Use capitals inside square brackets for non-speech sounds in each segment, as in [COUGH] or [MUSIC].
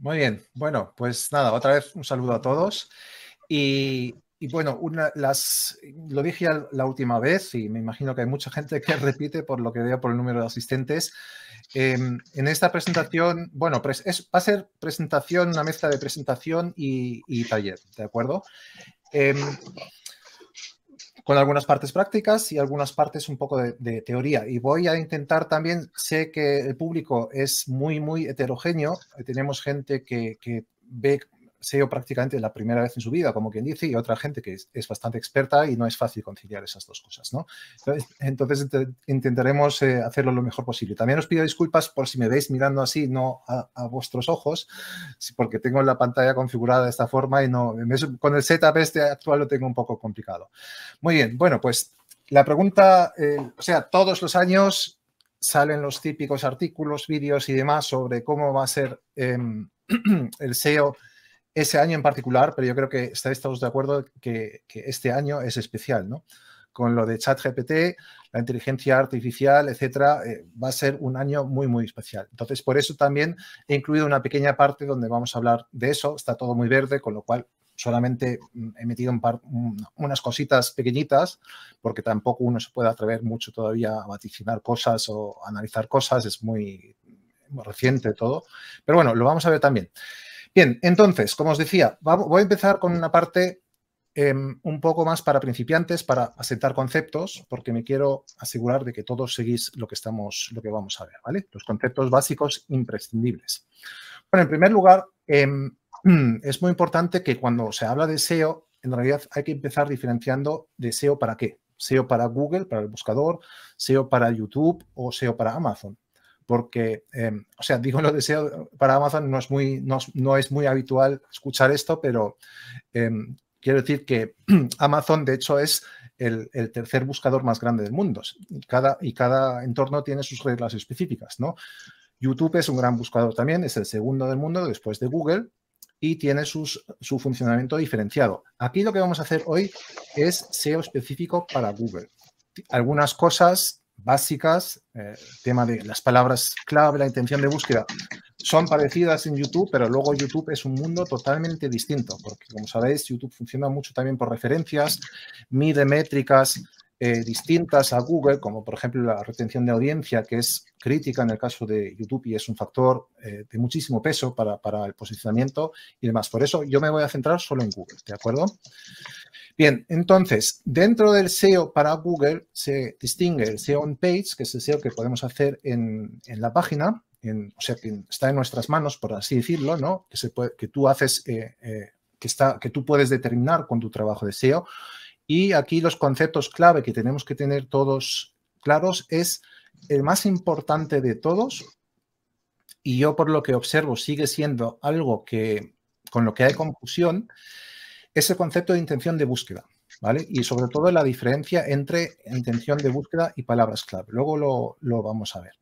Muy bien, bueno, pues nada, otra vez un saludo a todos. Y, bueno, una, las, lo dije la última vez y me imagino que hay mucha gente que [LAUGHS] repite por lo que veo por el número de asistentes. Em, en esta presentación, bueno, va a ser presentación, una mezcla de presentación y, taller, ¿de acuerdo? Em, con algunas partes prácticas y algunas partes un poco de, teoría. Y voy a intentar también, sé que el público es muy, muy heterogéneo, eh, tenemos gente que, que ve SEO prácticamente la primera vez en su vida, como quien dice, y otra gente que es, bastante experta y no es fácil conciliar esas dos cosas, ¿no? Entonces, intentaremos eh, hacerlo lo mejor posible. También os pido disculpas por si me veis mirando así, no a, vuestros ojos, porque tengo la pantalla configurada de esta forma y no, con el setup este actual lo tengo un poco complicado. Muy bien, bueno, pues la pregunta, eh, o sea, todos los años salen los típicos artículos, vídeos y demás sobre cómo va a ser em, [CLEARS THROAT] el SEO ese año en particular, pero yo creo que estáis todos de acuerdo que, este año es especial, ¿no? Con lo de ChatGPT, la inteligencia artificial, etcétera, eh, va a ser un año muy, muy especial. Entonces, por eso también he incluido una pequeña parte donde vamos a hablar de eso. Está todo muy verde, con lo cual solamente mm, he metido un unas cositas pequeñitas, porque tampoco uno se puede atrever mucho todavía a vaticinar cosas o analizar cosas, es muy reciente todo. Pero bueno, lo vamos a ver también. Bien, entonces, como os decía, voy a empezar con una parte em, un poco más para principiantes, para asentar conceptos, porque me quiero asegurar de que todos seguís lo que estamos, lo que vamos a ver, ¿vale? Los conceptos básicos imprescindibles. Bueno, en primer lugar, em, [CLEARS THROAT] es muy importante que cuando se habla de SEO, en realidad hay que empezar diferenciando de SEO para qué. SEO para Google, para el buscador, SEO para YouTube o SEO para Amazon porque, em, o sea, digo lo deseo para Amazon, no es muy, no, es muy habitual escuchar esto, pero em, quiero decir que [CLEARS THROAT] Amazon, de hecho, es el, tercer buscador más grande del mundo y cada, y cada entorno tiene sus reglas específicas, ¿no? YouTube es un gran buscador también, es el segundo del mundo después de Google y tiene su funcionamiento diferenciado. Aquí lo que vamos a hacer hoy es SEO específico para Google. Algunas cosas básicas, el eh, tema de las palabras clave, la intención de búsqueda, son parecidas en YouTube, pero luego YouTube es un mundo totalmente distinto, porque como sabéis, YouTube funciona mucho también por referencias, mide métricas eh, distintas a Google, como por ejemplo la retención de audiencia, que es crítica en el caso de YouTube y es un factor eh, de muchísimo peso para, para el posicionamiento y demás. Por eso yo me voy a centrar solo en Google, ¿de acuerdo? Bien, entonces, dentro del SEO para Google se distingue el SEO on page, que es el SEO que podemos hacer en, la página, en, o sea, que está en nuestras manos, por así decirlo, ¿no? Que, se que tú haces, eh, eh, que, está, que tú puedes determinar con tu trabajo de SEO. Y aquí los conceptos clave que tenemos que tener todos claros es el más importante de todos, y yo por lo que observo sigue siendo algo que con lo que hay confusión, ese concepto de intención de búsqueda, ¿vale? Y sobre todo la diferencia entre intención de búsqueda y palabras clave. Luego lo, vamos a ver.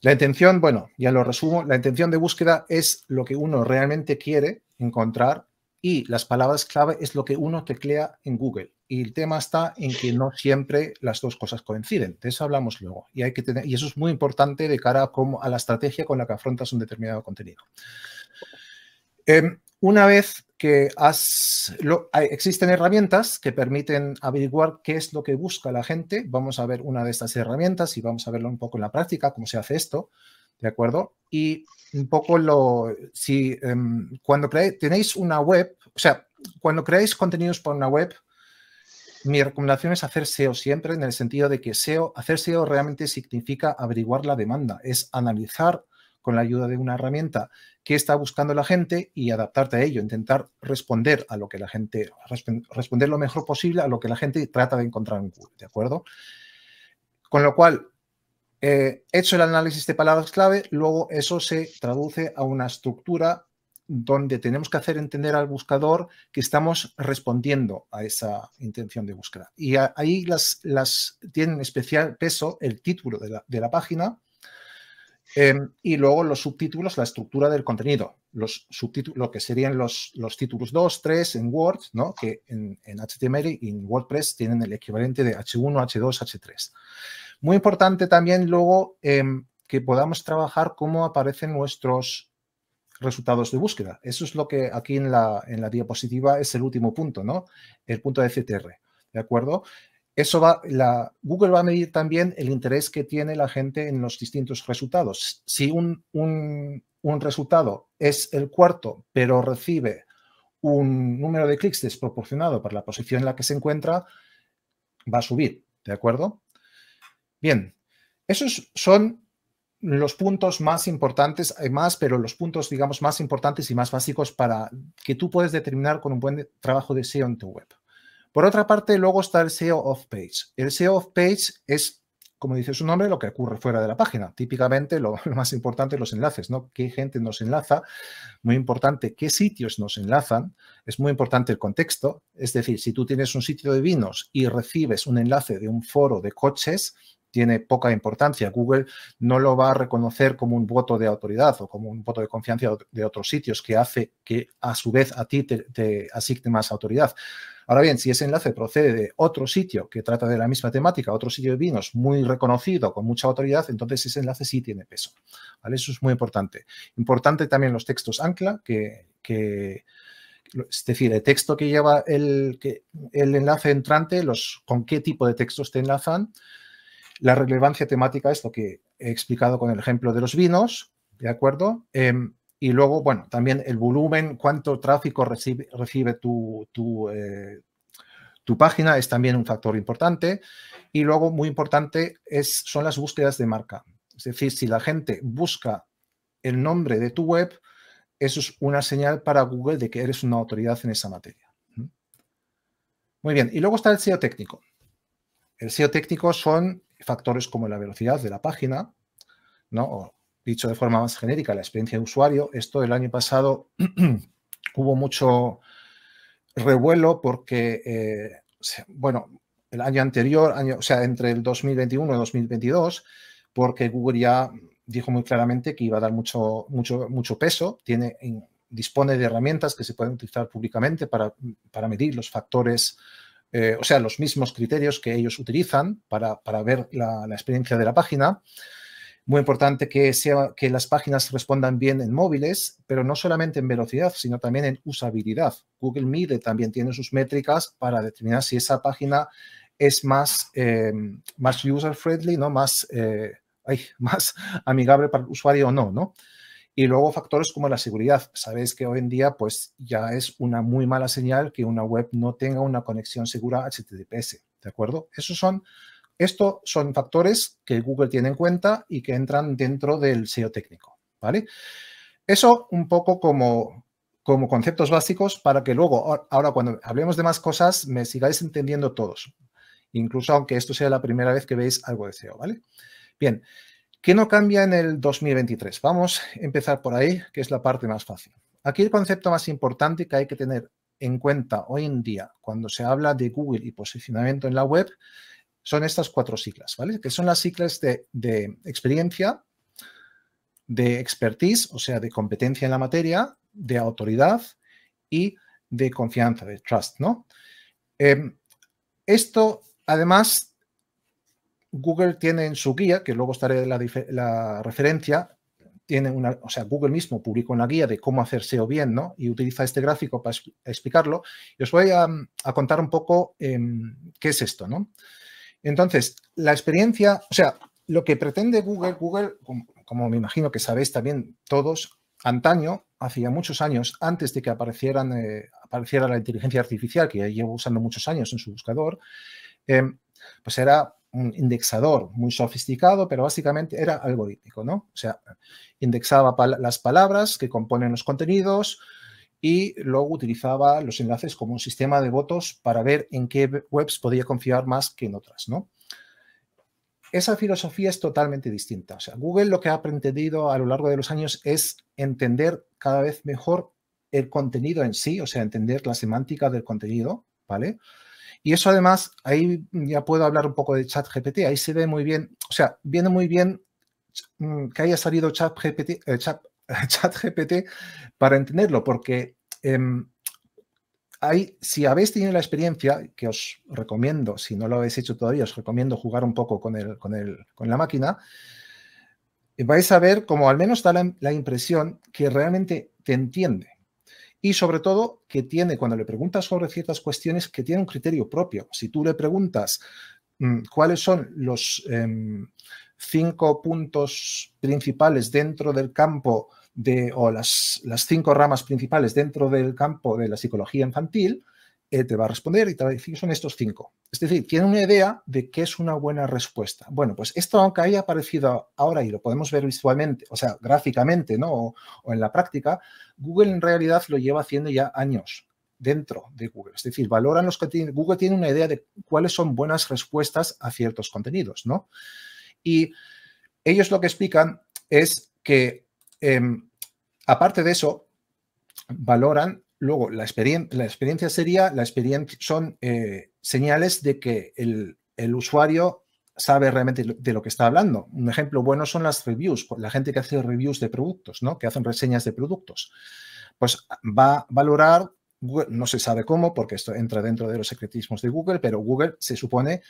La intención, bueno, ya lo resumo, la intención de búsqueda es lo que uno realmente quiere encontrar y las palabras clave es lo que uno teclea en Google. Y el tema está en que no siempre las dos cosas coinciden. De eso hablamos luego. Y, hay que tener, y eso es muy importante de cara a, la estrategia con la que afrontas un determinado contenido. Em, una vez que has, existen herramientas que permiten averiguar qué es lo que busca la gente, vamos a ver una de estas herramientas y vamos a verlo un poco en la práctica, cómo se hace esto, ¿de acuerdo? Y un poco lo, si em, cuando tenéis una web, o sea, cuando creáis contenidos para una web, mi recomendación es hacer SEO siempre en el sentido de que SEO, hacer SEO realmente significa averiguar la demanda, es analizar con la ayuda de una herramienta que está buscando la gente y adaptarte a ello, intentar responder a lo que la gente, responder lo mejor posible a lo que la gente trata de encontrar en Google, ¿de acuerdo? Con lo cual, eh, hecho el análisis de palabras clave, luego eso se traduce a una estructura donde tenemos que hacer entender al buscador que estamos respondiendo a esa intención de búsqueda. Y ahí las, las tienen especial peso el título de la página, Em, y luego los subtítulos, la estructura del contenido, los subtítulos, lo que serían los, los títulos 2, 3 en Word, ¿no? que en, HTML y en WordPress tienen el equivalente de H1, H2, H3. Muy importante también luego em, que podamos trabajar cómo aparecen nuestros resultados de búsqueda. Eso es lo que aquí en la, en la diapositiva es el último punto, ¿no? El punto de CTR, ¿de acuerdo? Eso va, la, Google va a medir también el interés que tiene la gente en los distintos resultados. Si un, resultado es el cuarto, pero recibe un número de clics desproporcionado para la posición en la que se encuentra, va a subir, ¿de acuerdo? Bien, esos son los puntos más importantes, además eh, pero los puntos, digamos, más importantes y más básicos para que tú puedes determinar con un buen trabajo de SEO en tu web. Por otra parte, luego está el SEO off-page. El SEO off-page es, como dice su nombre, lo que ocurre fuera de la página. Típicamente lo, [LAUGHS] más importante es los enlaces, ¿no? Qué gente nos enlaza, muy importante qué sitios nos enlazan, es muy importante el contexto. Es decir, si tú tienes un sitio de vinos y recibes un enlace de un foro de coches, tiene poca importancia. Google no lo va a reconocer como un voto de autoridad o como un voto de confianza de otros sitios que hace que a su vez a ti te, te asigne más autoridad. Ahora bien, si ese enlace procede de otro sitio que trata de la misma temática, otro sitio de vinos muy reconocido, con mucha autoridad, entonces ese enlace sí tiene peso. ¿vale? Eso es muy importante. Importante también los textos ancla, que, es decir, el texto que lleva el, que, el enlace entrante, los, con qué tipo de textos te enlazan. La relevancia temática esto que he explicado con el ejemplo de los vinos, ¿de acuerdo? Em, y luego, bueno, también el volumen, cuánto tráfico recibe, recibe tu, eh, tu, página es también un factor importante. Y luego, muy importante, es, son las búsquedas de marca. Es decir, si la gente busca el nombre de tu web, eso es una señal para Google de que eres una autoridad en esa materia. Muy bien, y luego está el SEO técnico. El SEO técnico son factores como la velocidad de la página, ¿no? dicho de forma más genérica, la experiencia de usuario. Esto el año pasado [CLEARS THROAT] hubo mucho revuelo porque, eh, bueno, el año anterior, o sea, entre el 2021 y 2022, porque Google ya dijo muy claramente que iba a dar mucho, mucho, mucho peso, tiene, dispone de herramientas que se pueden utilizar públicamente para, para medir los factores, eh, o sea, los mismos criterios que ellos utilizan para, para ver la, la experiencia de la página. Muy importante que, sea, que las páginas respondan bien en móviles, pero no solamente en velocidad, sino también en usabilidad. Google mide también tiene sus métricas para determinar si esa página es más, eh, más user-friendly, ¿no? más, eh, [LAUGHS] más amigable para el usuario o no. ¿no? Y luego factores como la seguridad. Sabéis que hoy en día pues ya es una muy mala señal que una web no tenga una conexión segura HTTPS, ¿de acuerdo? Esos son esto son factores que Google tiene en cuenta y que entran dentro del SEO técnico, ¿vale? Eso un poco como, como conceptos básicos para que luego, ahora cuando hablemos de más cosas, me sigáis entendiendo todos, incluso aunque esto sea la primera vez que veis algo de SEO, ¿vale? Bien, ¿qué no cambia en el 2023? Vamos a empezar por ahí, que es la parte más fácil. Aquí el concepto más importante que hay que tener en cuenta hoy en día cuando se habla de Google y posicionamiento en la web son estas cuatro siglas, ¿vale? Que son las siglas de, experiencia, de expertise, o sea, de competencia en la materia, de autoridad y de confianza, de trust, ¿no? Em, esto, además, Google tiene en su guía, que luego estaré la, referencia, tiene una, o sea, Google mismo publicó una guía de cómo hacer SEO bien, ¿no? Y utiliza este gráfico para explicarlo. Y os voy a, contar un poco em, qué es esto, ¿no? Entonces, la experiencia, o sea, lo que pretende Google, Google, como, me imagino que sabéis también todos, antaño, hacía muchos años, antes de que eh, apareciera la inteligencia artificial, que ya llevo usando muchos años en su buscador, eh, pues era un indexador muy sofisticado, pero básicamente era algorítmico, ¿no? O sea, indexaba las palabras que componen los contenidos, y luego utilizaba los enlaces como un sistema de votos para ver en qué webs podía confiar más que en otras, ¿no? Esa filosofía es totalmente distinta. O sea, Google lo que ha aprendido a lo largo de los años es entender cada vez mejor el contenido en sí, o sea, entender la semántica del contenido, ¿vale? Y eso además, ahí ya puedo hablar un poco de ChatGPT, ahí se ve muy bien, o sea, viene muy bien mm, que haya salido ChatGPT, eh, Chat, [LAUGHS] Chat GPT para entenderlo, porque em, hay, si habéis tenido la experiencia, que os recomiendo, si no lo habéis hecho todavía, os recomiendo jugar un poco con, el, con, con la máquina, vais a ver como al menos da la, impresión que realmente te entiende y sobre todo que tiene, cuando le preguntas sobre ciertas cuestiones, que tiene un criterio propio. Si tú le preguntas mm, cuáles son los, em, cinco puntos principales dentro del campo de, o las, las cinco ramas principales dentro del campo de la psicología infantil, eh, te va a responder y te va a decir son estos cinco. Es decir, tiene una idea de qué es una buena respuesta. Bueno, pues esto, aunque haya aparecido ahora y lo podemos ver visualmente, o sea, gráficamente, ¿no? O, en la práctica, Google en realidad lo lleva haciendo ya años dentro de Google. Es decir, valoran los que Google tiene una idea de cuáles son buenas respuestas a ciertos contenidos, ¿no? Y ellos lo que explican es que, em, aparte de eso, valoran luego la, experiencia la experiencia sería, la son eh, señales de que el, usuario sabe realmente de lo que está hablando. Un ejemplo bueno son las reviews, pues, la gente que hace reviews de productos, ¿no? que hacen reseñas de productos. Pues va a valorar, no se sabe cómo, porque esto entra dentro de los secretismos de Google, pero Google se supone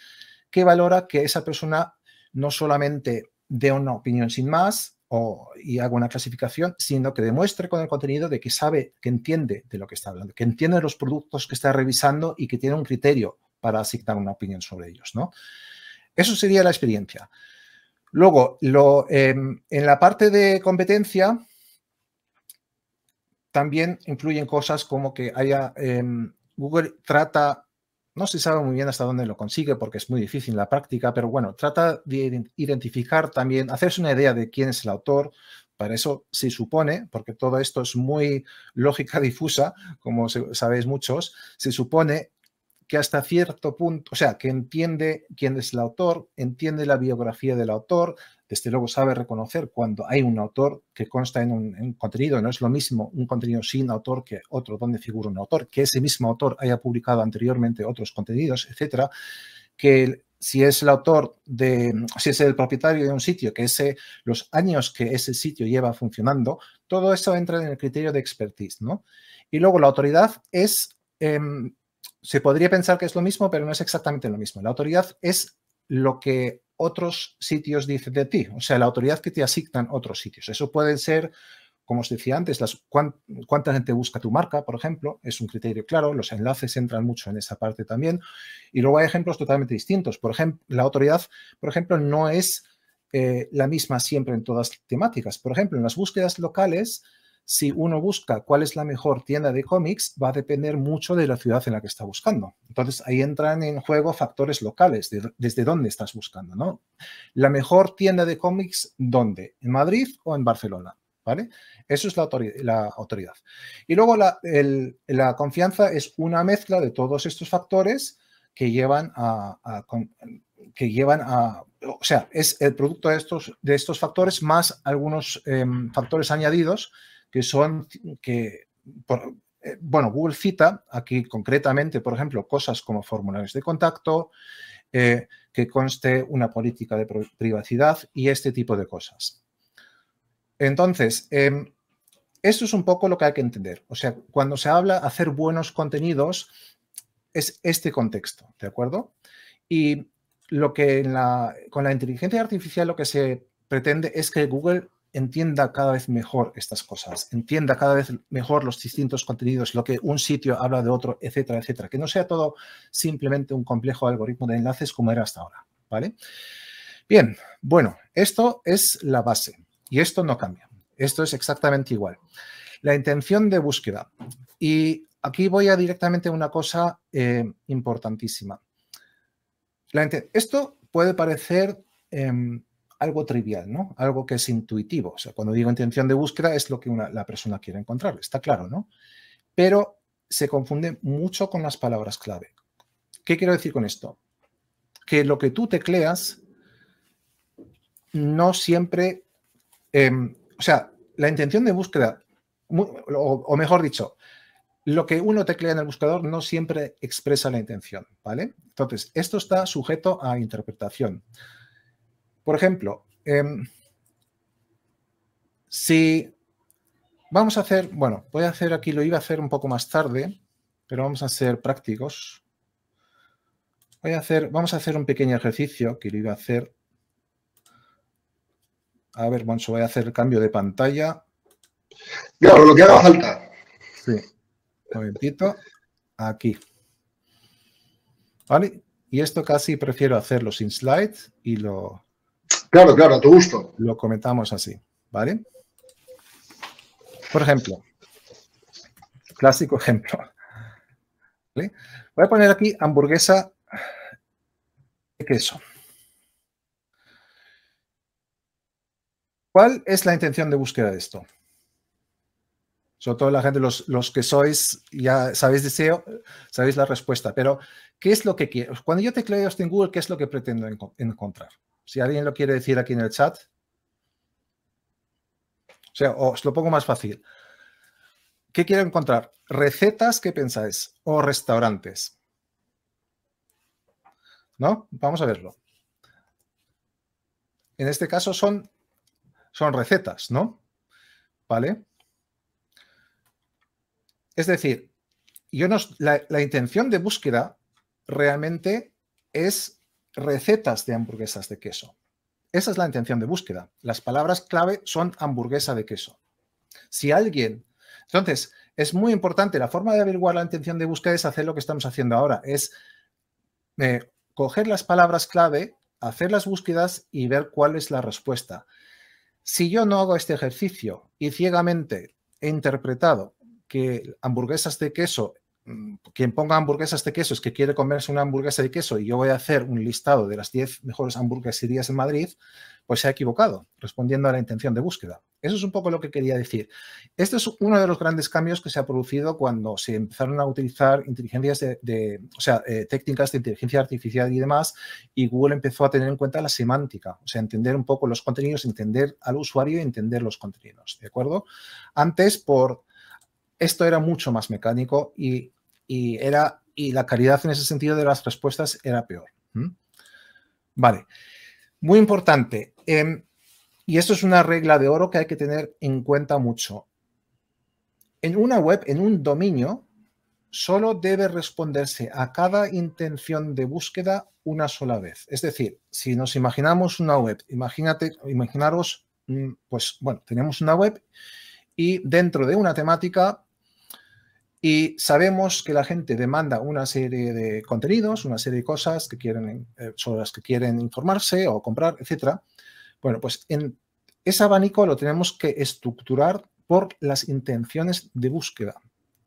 que valora que esa persona no solamente dé una opinión sin más o, y haga una clasificación, sino que demuestre con el contenido de que sabe, que entiende de lo que está hablando, que entiende los productos que está revisando y que tiene un criterio para asignar una opinión sobre ellos. ¿no? Eso sería la experiencia. Luego, lo, em, en la parte de competencia, también influyen cosas como que haya... Em, Google trata no se sabe muy bien hasta dónde lo consigue porque es muy difícil en la práctica, pero bueno, trata de identificar también, hacerse una idea de quién es el autor. Para eso se supone, porque todo esto es muy lógica [LAUGHS] difusa, como sabéis muchos, se supone que hasta cierto punto, o sea, que entiende quién es el autor, entiende la biografía del autor, desde luego sabe reconocer cuando hay un autor que consta en un, contenido. No es lo mismo un contenido sin autor que otro donde figura un autor, que ese mismo autor haya publicado anteriormente otros contenidos, etcétera, que si es el autor de, si es el propietario de un sitio, que ese, los años que ese sitio lleva funcionando, todo eso entra en el criterio de expertise, ¿no? Y luego la autoridad es, em, se podría pensar que es lo mismo, pero no es exactamente lo mismo. La autoridad es lo que otros sitios dice de ti, o sea, la autoridad que te asignan otros sitios. Eso pueden ser, como os decía antes, las, cuánta gente busca tu marca, por ejemplo, es un criterio claro, los enlaces entran mucho en esa parte también. Y luego hay ejemplos totalmente distintos. Por ejemplo, la autoridad, por ejemplo, no es eh, la misma siempre en todas temáticas. Por ejemplo, en las búsquedas locales, si uno busca cuál es la mejor tienda de cómics, va a depender mucho de la ciudad en la que está buscando. Entonces ahí entran en juego factores locales, desde dónde estás buscando, ¿no? La mejor tienda de cómics, ¿dónde? ¿En Madrid o en Barcelona? ¿Vale? Eso es la, autoridad. Y luego la, confianza es una mezcla de todos estos factores que llevan a, que llevan a, o sea, es el producto de estos, de estos factores más algunos em, factores añadidos que son que, eh, bueno, Google cita aquí concretamente, por ejemplo, cosas como formularios de contacto, eh, que conste una política de privacidad y este tipo de cosas. Entonces, em, eso es un poco lo que hay que entender. O sea, cuando se habla hacer buenos contenidos, es este contexto, ¿de acuerdo? Y lo que con la inteligencia artificial lo que se pretende es que Google entienda cada vez mejor estas cosas, entienda cada vez mejor los distintos contenidos, lo que un sitio habla de otro, etcétera, etcétera. Que no sea todo simplemente un complejo algoritmo de enlaces como era hasta ahora, ¿vale? Bien, bueno, esto es la base y esto no cambia. Esto es exactamente igual. La intención de búsqueda. Y aquí voy a directamente a una cosa eh, importantísima. esto puede parecer... Em, algo trivial, ¿no? Algo que es intuitivo. O sea, cuando digo intención de búsqueda es lo que la persona quiere encontrar, está claro, ¿no? Pero se confunde mucho con las palabras clave. ¿Qué quiero decir con esto? Que lo que tú tecleas no siempre, em, o sea, la intención de búsqueda, o, mejor dicho, lo que uno teclea en el buscador no siempre expresa la intención, ¿vale? Entonces, esto está sujeto a interpretación. Por ejemplo, em, si vamos a hacer, bueno, voy a hacer aquí, lo iba a hacer un poco más tarde, pero vamos a ser prácticos. Voy a hacer, vamos a hacer un pequeño ejercicio que lo iba a hacer. A ver, Moncho, voy a hacer el cambio de pantalla. Claro, lo que haga falta. Sí. Un momentito. Aquí. ¿Vale? Y esto casi prefiero hacerlo sin slides y lo, Claro, claro, a tu gusto. Lo comentamos así, ¿vale? Por ejemplo, clásico [LAUGHS] ejemplo. Voy a poner aquí hamburguesa de queso. ¿Cuál es la intención de búsqueda de esto? Sobre todo la gente, los, los que sois, ya sabéis deseo, sabéis la respuesta, pero ¿qué es lo que quiero? Cuando yo tecleo esto en Google, ¿qué es lo que pretendo encontrar? Si alguien lo quiere decir aquí en el chat. O sea, os lo pongo más fácil. ¿Qué quiero encontrar? ¿Recetas? ¿Qué pensáis? ¿O restaurantes? ¿No? Vamos a verlo. En este caso son, son recetas, ¿no? ¿Vale? Es decir, yo no, la intención de búsqueda realmente es recetas de hamburguesas de queso. Esa es la intención de búsqueda. Las palabras clave son hamburguesa de queso. Si alguien... Entonces, es muy importante, la forma de averiguar la intención de búsqueda es hacer lo que estamos haciendo ahora, es eh, coger las palabras clave, hacer las búsquedas y ver cuál es la respuesta. Si yo no hago este ejercicio y ciegamente he interpretado que hamburguesas de queso Mm, quien ponga hamburguesas de queso es que quiere comerse una hamburguesa de queso y yo voy a hacer un listado de las 10 mejores hamburgueserías en Madrid, pues se ha equivocado, respondiendo a la intención de búsqueda. Eso es un poco lo que quería decir. Este es uno de los grandes cambios que se ha producido cuando se empezaron a utilizar inteligencias de, o sea, eh, técnicas de inteligencia artificial y demás, y Google empezó a tener en cuenta la semántica, o sea, entender un poco los contenidos, entender al usuario y entender los contenidos, ¿de acuerdo? Antes, por esto era mucho más mecánico y y, era, y la calidad en ese sentido de las respuestas era peor. Vale, muy importante. Em, y esto es una regla de oro que hay que tener en cuenta mucho. En una web, en un dominio, solo debe responderse a cada intención de búsqueda una sola vez. Es decir, si nos imaginamos una web, imagínate, imaginaros, mm, pues bueno, tenemos una web y dentro de una temática y sabemos que la gente demanda una serie de contenidos, una serie de cosas que quieren, eh, sobre las que quieren informarse o comprar, etc. Bueno, pues en ese abanico lo tenemos que estructurar por las intenciones de búsqueda.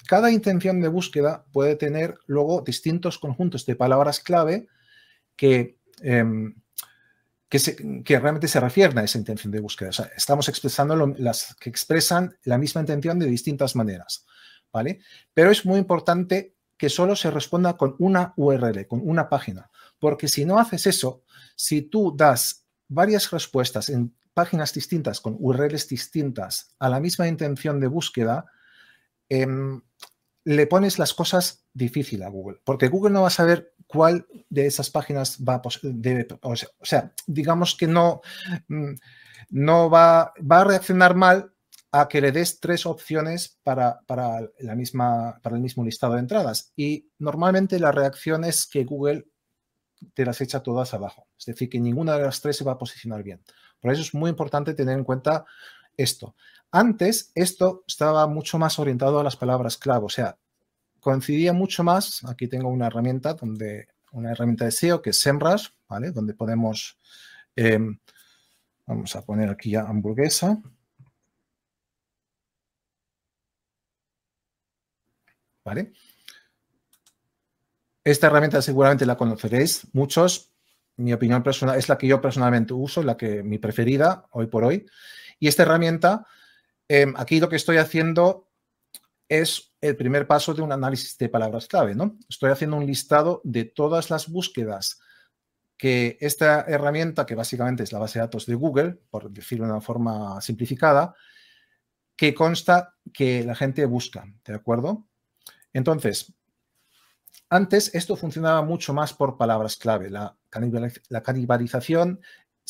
Cada intención de búsqueda puede tener luego distintos conjuntos de palabras clave que, em, que, realmente se refieren a esa intención de búsqueda. O sea, estamos expresando las que expresan la misma intención de distintas maneras. ¿vale? Pero es muy importante que solo se responda con una URL, con una página, porque si no haces eso, si tú das varias respuestas en páginas distintas con URLs distintas a la misma intención de búsqueda, em, le pones las cosas difícil a Google, porque Google no va a saber cuál de esas páginas va Debe, o, sea, digamos que no, mm, no va, va a reaccionar mal a que le des tres opciones para, la misma, para el mismo listado de entradas. Y normalmente la reacción es que Google te las echa todas abajo. Es decir, que ninguna de las tres se va a posicionar bien. Por eso es muy importante tener en cuenta esto. Antes, esto estaba mucho más orientado a las palabras clave, o sea, coincidía mucho más. Aquí tengo una herramienta donde una herramienta de SEO que es SEMrush, ¿vale? Donde podemos, em, vamos a poner aquí ya hamburguesa, Esta herramienta seguramente la conoceréis muchos. Mi opinión personal es la que yo personalmente uso, la que mi preferida hoy por hoy. Y esta herramienta, em, aquí lo que estoy haciendo es el primer paso de un análisis de palabras clave, ¿no? Estoy haciendo un listado de todas las búsquedas que esta herramienta, que básicamente es la base de datos de Google, por decirlo de una forma simplificada, que consta que la gente busca, ¿de acuerdo? Entonces, antes esto funcionaba mucho más por palabras clave. La, canibalización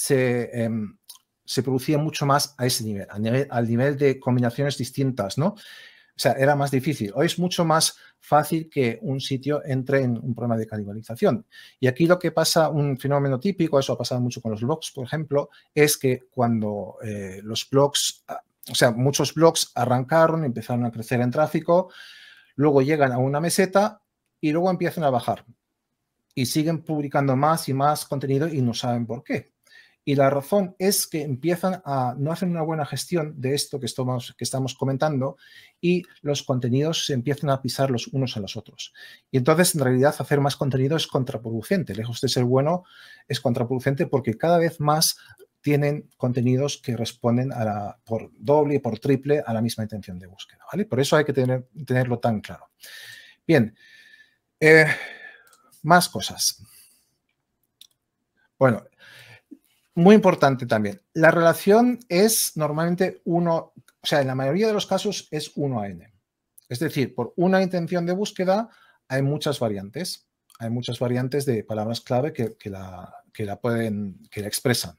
em, se, producía mucho más a ese nivel, al nivel de combinaciones distintas, ¿no? O sea, era más difícil. Hoy es mucho más fácil que un sitio entre en un problema de canibalización. Y aquí lo que pasa, un fenómeno típico, eso ha pasado mucho con los blogs, por ejemplo, es que cuando eh, los blogs, ah, o sea, muchos blogs arrancaron, empezaron a crecer en tráfico, luego llegan a una meseta y luego empiezan a bajar. Y siguen publicando más y más contenido y no saben por qué. Y la razón es que empiezan a no hacer una buena gestión de esto que estamos, que estamos comentando y los contenidos se empiezan a pisar los unos a los otros. Y entonces, en realidad, hacer más contenido es contraproducente. Lejos de ser bueno, es contraproducente porque cada vez más tienen contenidos que responden a la, por doble y por triple a la misma intención de búsqueda. ¿vale? Por eso hay que tener, tenerlo tan claro. Bien, eh, más cosas. Bueno, muy importante también. La relación es normalmente uno, o sea, en la mayoría de los casos es 1 a n. Es decir, por una intención de búsqueda hay muchas variantes. Hay muchas variantes de palabras clave que, la, que la, pueden, que la expresan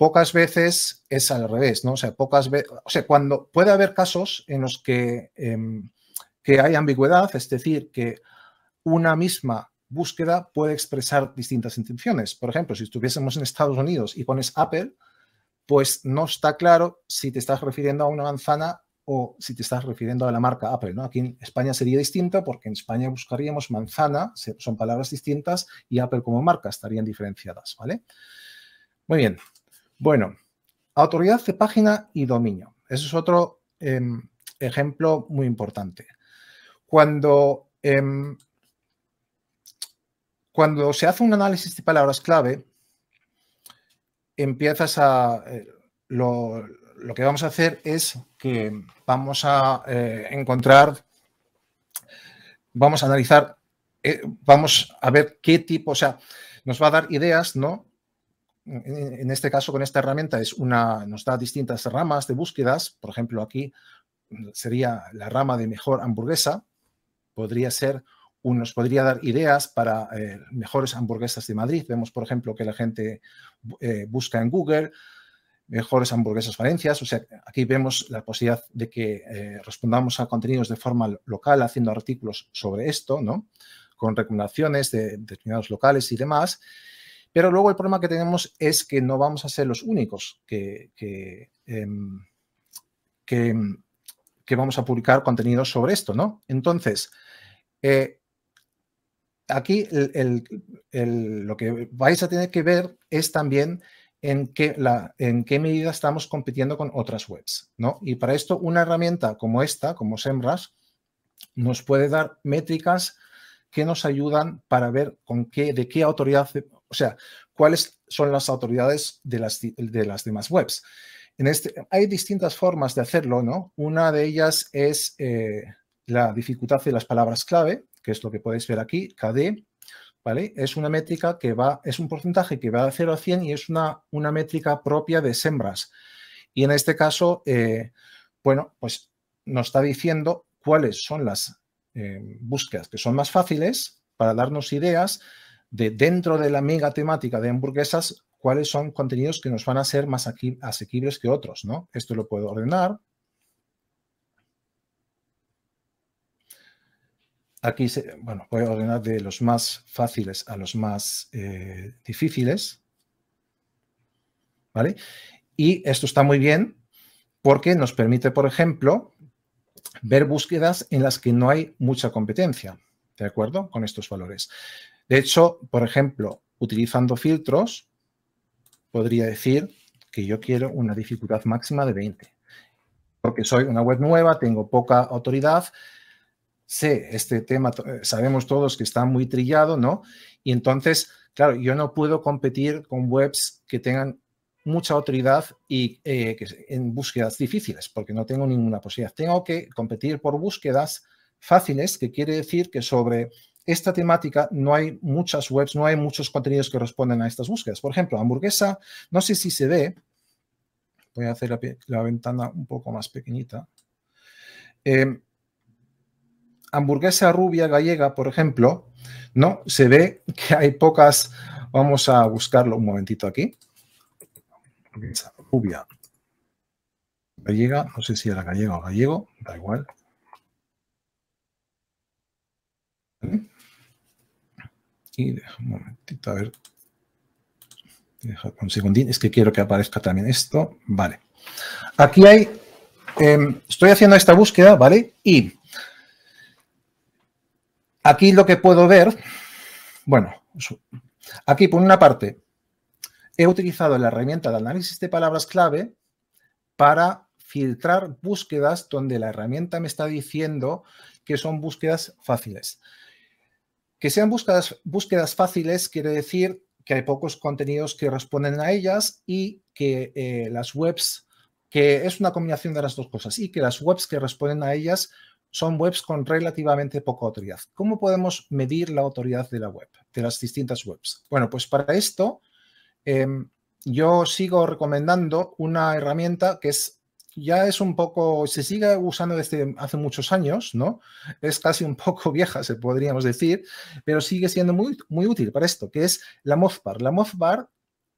pocas veces es al revés, ¿no? O sea, pocas veces, o sea, cuando puede haber casos en los que, em, que hay ambigüedad, es decir, que una misma búsqueda puede expresar distintas intenciones. Por ejemplo, si estuviésemos en Estados Unidos y pones Apple, pues no está claro si te estás refiriendo a una manzana o si te estás refiriendo a la marca Apple, ¿no? Aquí en España sería distinto porque en España buscaríamos manzana, son palabras distintas, y Apple como marca estarían diferenciadas, ¿vale? Muy bien, bueno, autoridad de página y dominio. Ese es otro em, ejemplo muy importante. Cuando, em, cuando, se hace un análisis de palabras clave, empiezas a... Eh, lo, lo, que vamos a hacer es que vamos a eh, encontrar, vamos a analizar, eh, vamos a ver qué tipo, o sea, nos va a dar ideas, ¿no? en este caso con esta herramienta es una, nos da distintas ramas de búsquedas, por ejemplo aquí sería la rama de mejor hamburguesa, podría ser, nos podría dar ideas para eh, mejores hamburguesas de Madrid, vemos por ejemplo que la gente eh, busca en Google mejores hamburguesas Valencias, o sea, aquí vemos la posibilidad de que eh, respondamos a contenidos de forma local haciendo artículos sobre esto, ¿no? Con recomendaciones de, de determinados locales y demás. Pero luego el problema que tenemos es que no vamos a ser los únicos que, que, em, vamos a publicar contenido sobre esto, ¿no? Entonces, eh, aquí lo que vais a tener que ver es también en qué, en qué medida estamos compitiendo con otras webs, ¿no? Y para esto una herramienta como esta, como Sembras, nos puede dar métricas que nos ayudan para ver con qué, de qué autoridad o sea, cuáles son las autoridades de las, demás webs. En este, hay distintas formas de hacerlo, ¿no? Una de ellas es eh, la dificultad de las palabras clave, que es lo que podéis ver aquí, KD, ¿vale? Es una métrica que va, es un porcentaje que va de 0 a 100 y es una, una métrica propia de Sembras. Y en este caso, eh, bueno, pues nos está diciendo cuáles son las eh, búsquedas que son más fáciles para darnos ideas de dentro de la mega temática de hamburguesas, cuáles son contenidos que nos van a ser más asequibles que otros, ¿no? Esto lo puedo ordenar. Aquí, se, bueno, voy a ordenar de los más fáciles a los más eh, difíciles, ¿vale? Y esto está muy bien porque nos permite, por ejemplo, ver búsquedas en las que no hay mucha competencia, ¿de acuerdo? Con estos valores. De hecho, por ejemplo, utilizando filtros, podría decir que yo quiero una dificultad máxima de 20. Porque soy una web nueva, tengo poca autoridad, sé este tema, eh, sabemos todos que está muy trillado, ¿no? Y entonces, claro, yo no puedo competir con webs que tengan mucha autoridad y eh, en búsquedas difíciles, porque no tengo ninguna posibilidad. Tengo que competir por búsquedas fáciles, que quiere decir que sobre esta temática no hay muchas webs, no hay muchos contenidos que responden a estas búsquedas. Por ejemplo, hamburguesa, no sé si se ve, voy a hacer la, ventana un poco más pequeñita. Em, hamburguesa rubia gallega, por ejemplo, no se ve que hay pocas. Vamos a buscarlo un momentito aquí. rubia gallega, no sé si era gallega o gallego, da igual deja un momentito, a ver. un segundín, es que quiero que aparezca también esto. Vale. Aquí hay, em, estoy haciendo esta búsqueda, ¿vale? Y aquí lo que puedo ver, bueno, aquí por una parte he utilizado la herramienta de análisis de palabras clave para filtrar búsquedas donde la herramienta me está diciendo que son búsquedas fáciles. Que sean búsquedas, búsquedas fáciles quiere decir que hay pocos contenidos que responden a ellas y que eh, las webs, que es una combinación de las dos cosas, y que las webs que responden a ellas son webs con relativamente poca autoridad. ¿Cómo podemos medir la autoridad de la web, de las distintas webs? Bueno, pues para esto em, yo sigo recomendando una herramienta que es ya es un poco, se sigue usando desde hace muchos años, ¿no? Es casi un poco [LAUGHS] vieja, se podríamos decir, pero sigue siendo muy, muy útil para esto, que es la Mozbar. La Mozbar,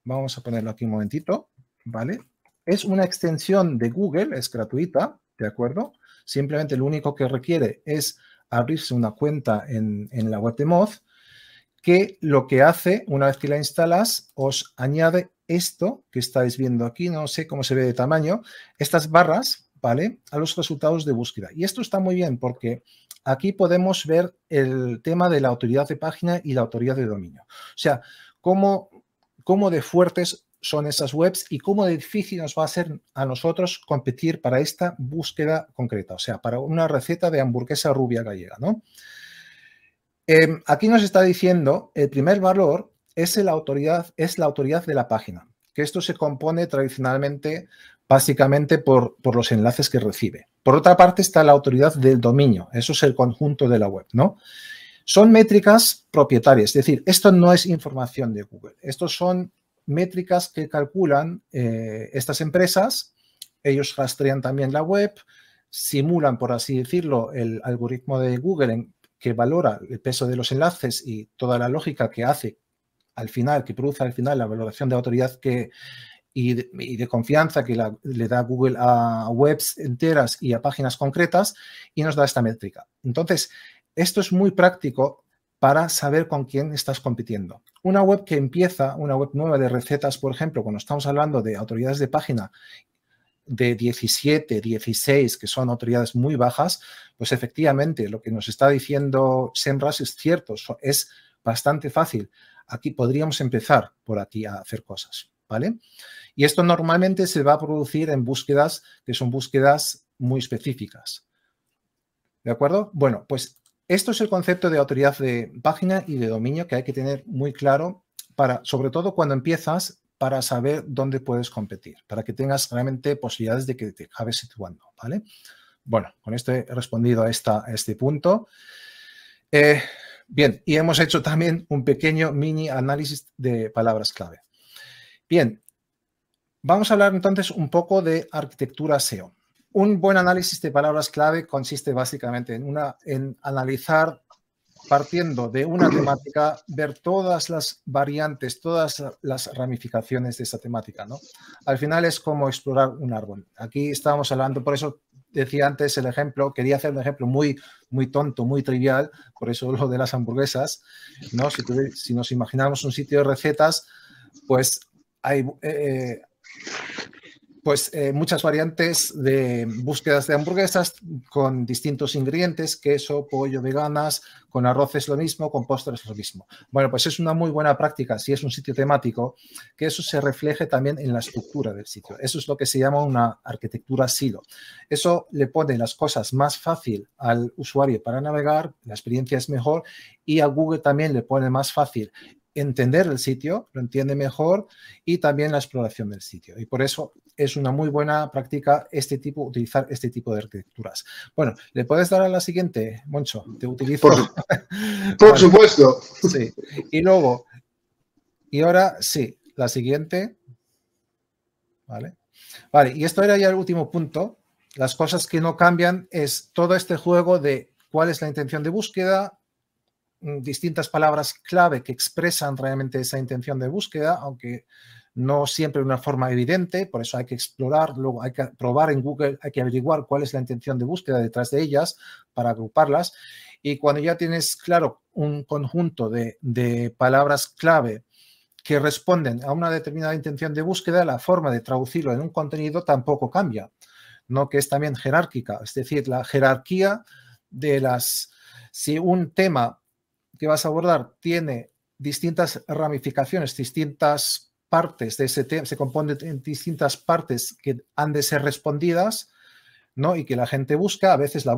vamos a ponerlo aquí un momentito, ¿vale? Es una extensión de Google, es gratuita, ¿de acuerdo? Simplemente lo único que requiere es abrirse una cuenta en, en la web de Moz, que lo que hace, una vez que la instalas, os añade esto que estáis viendo aquí, no sé cómo se ve de tamaño, estas barras, ¿vale? A los resultados de búsqueda. Y esto está muy bien porque aquí podemos ver el tema de la autoridad de página y la autoridad de dominio. O sea, cómo, de fuertes son esas webs y cómo de difícil nos va a ser a nosotros competir para esta búsqueda concreta, o sea, para una receta de hamburguesa rubia gallega, ¿no? Em, aquí nos está diciendo el primer valor es la autoridad, es la autoridad de la página, que esto se compone tradicionalmente básicamente por, los enlaces que recibe. Por otra parte está la autoridad del dominio, eso es el conjunto de la web, ¿no? Son métricas propietarias, es decir, esto no es información de Google, estos son métricas que calculan eh, estas empresas, ellos rastrean también la web, simulan, por así decirlo, el algoritmo de Google en, que valora el peso de los enlaces y toda la lógica que hace al final, que produce al final la valoración de autoridad que, y, de, confianza que le da Google a webs enteras y a páginas concretas y nos da esta métrica. Entonces, esto es muy práctico para saber con quién estás compitiendo. Una web que empieza, una web nueva de recetas, por ejemplo, cuando estamos hablando de autoridades de página de 17, 16, que son autoridades muy bajas, pues efectivamente lo que nos está diciendo Semras es cierto, es bastante fácil aquí podríamos empezar por aquí a hacer cosas, ¿vale? Y esto normalmente se va a producir en búsquedas que son búsquedas muy específicas. ¿De acuerdo? Bueno, pues esto es el concepto de autoridad de página y de dominio que hay que tener muy claro para, sobre todo cuando empiezas, para saber dónde puedes competir, para que tengas realmente posibilidades de que te acabes situando, ¿vale? Bueno, con esto he respondido a, esta, este punto. Eh, Bien, y hemos hecho también un pequeño mini análisis de palabras clave. Bien, vamos a hablar entonces un poco de arquitectura SEO. Un buen análisis de palabras clave consiste básicamente en, una, en analizar, partiendo de una [CLEARS THROAT] temática, ver todas las variantes, todas las ramificaciones de esa temática. ¿no? Al final es como explorar un árbol. Aquí estábamos hablando, por eso decía antes el ejemplo, quería hacer un ejemplo muy, muy tonto, muy trivial, por eso lo de las hamburguesas, ¿no? Si, nos imaginamos un sitio de recetas, pues hay, eh, eh, pues eh, muchas variantes de búsquedas de hamburguesas con distintos ingredientes, queso, pollo, veganas, con arroz es lo mismo, con postres es lo mismo. Bueno, pues es una muy buena práctica, si es un sitio temático, que eso se refleje también en la estructura del sitio. Eso es lo que se llama una arquitectura silo. Eso le pone las cosas más fácil al usuario para navegar, la experiencia es mejor y a Google también le pone más fácil entender el sitio, lo entiende mejor y también la exploración del sitio. Y por eso es una muy buena práctica este tipo, utilizar este tipo de arquitecturas. Bueno, ¿le puedes dar a la siguiente, Moncho? Te utilizo. Por, [LAUGHS] supuesto. Sí. Y luego, y ahora sí, la siguiente. Vale. Vale, y esto era ya el último punto. Las cosas que no cambian es todo este juego de cuál es la intención de búsqueda, Mm, distintas palabras clave que expresan realmente esa intención de búsqueda, aunque no siempre de una forma evidente, por eso hay que explorar, luego hay que probar en Google, hay que averiguar cuál es la intención de búsqueda detrás de ellas para agruparlas. Y cuando ya tienes claro un conjunto de, palabras clave que responden a una determinada intención de búsqueda, la forma de traducirlo en un contenido tampoco cambia, ¿no? que es también jerárquica, es decir, la jerarquía de las... Si un tema que vas a abordar tiene distintas ramificaciones, distintas partes de ese tema, se compone en distintas partes que han de ser respondidas, ¿no? Y que la gente busca, a veces, la,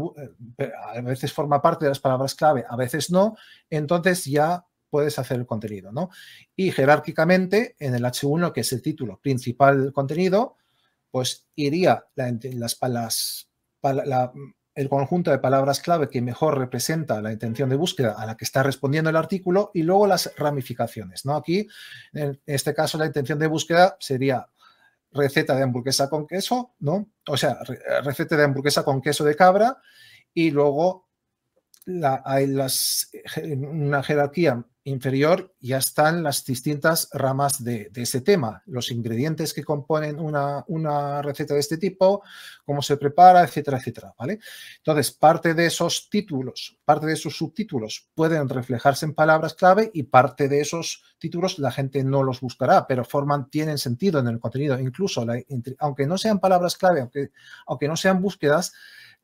eh, a veces forma parte de las palabras clave, a veces no, entonces ya puedes hacer el contenido, ¿no? Y jerárquicamente, en el H1, que es el título principal del contenido, pues iría la, las, las, la, el conjunto de palabras clave que mejor representa la intención de búsqueda a la que está respondiendo el artículo y luego las ramificaciones. ¿no? Aquí, en este caso, la intención de búsqueda sería receta de hamburguesa con queso, ¿no? O sea, receta de hamburguesa con queso de cabra y luego hay las, una jerarquía inferior ya están las distintas ramas de, ese tema, los ingredientes que componen una, una, receta de este tipo, cómo se prepara, etcétera, etcétera, ¿vale? Entonces, parte de esos títulos, parte de esos subtítulos pueden reflejarse en palabras clave y parte de esos títulos la gente no los buscará, pero forman, tienen sentido en el contenido, incluso aunque no sean palabras clave, aunque, aunque no sean búsquedas,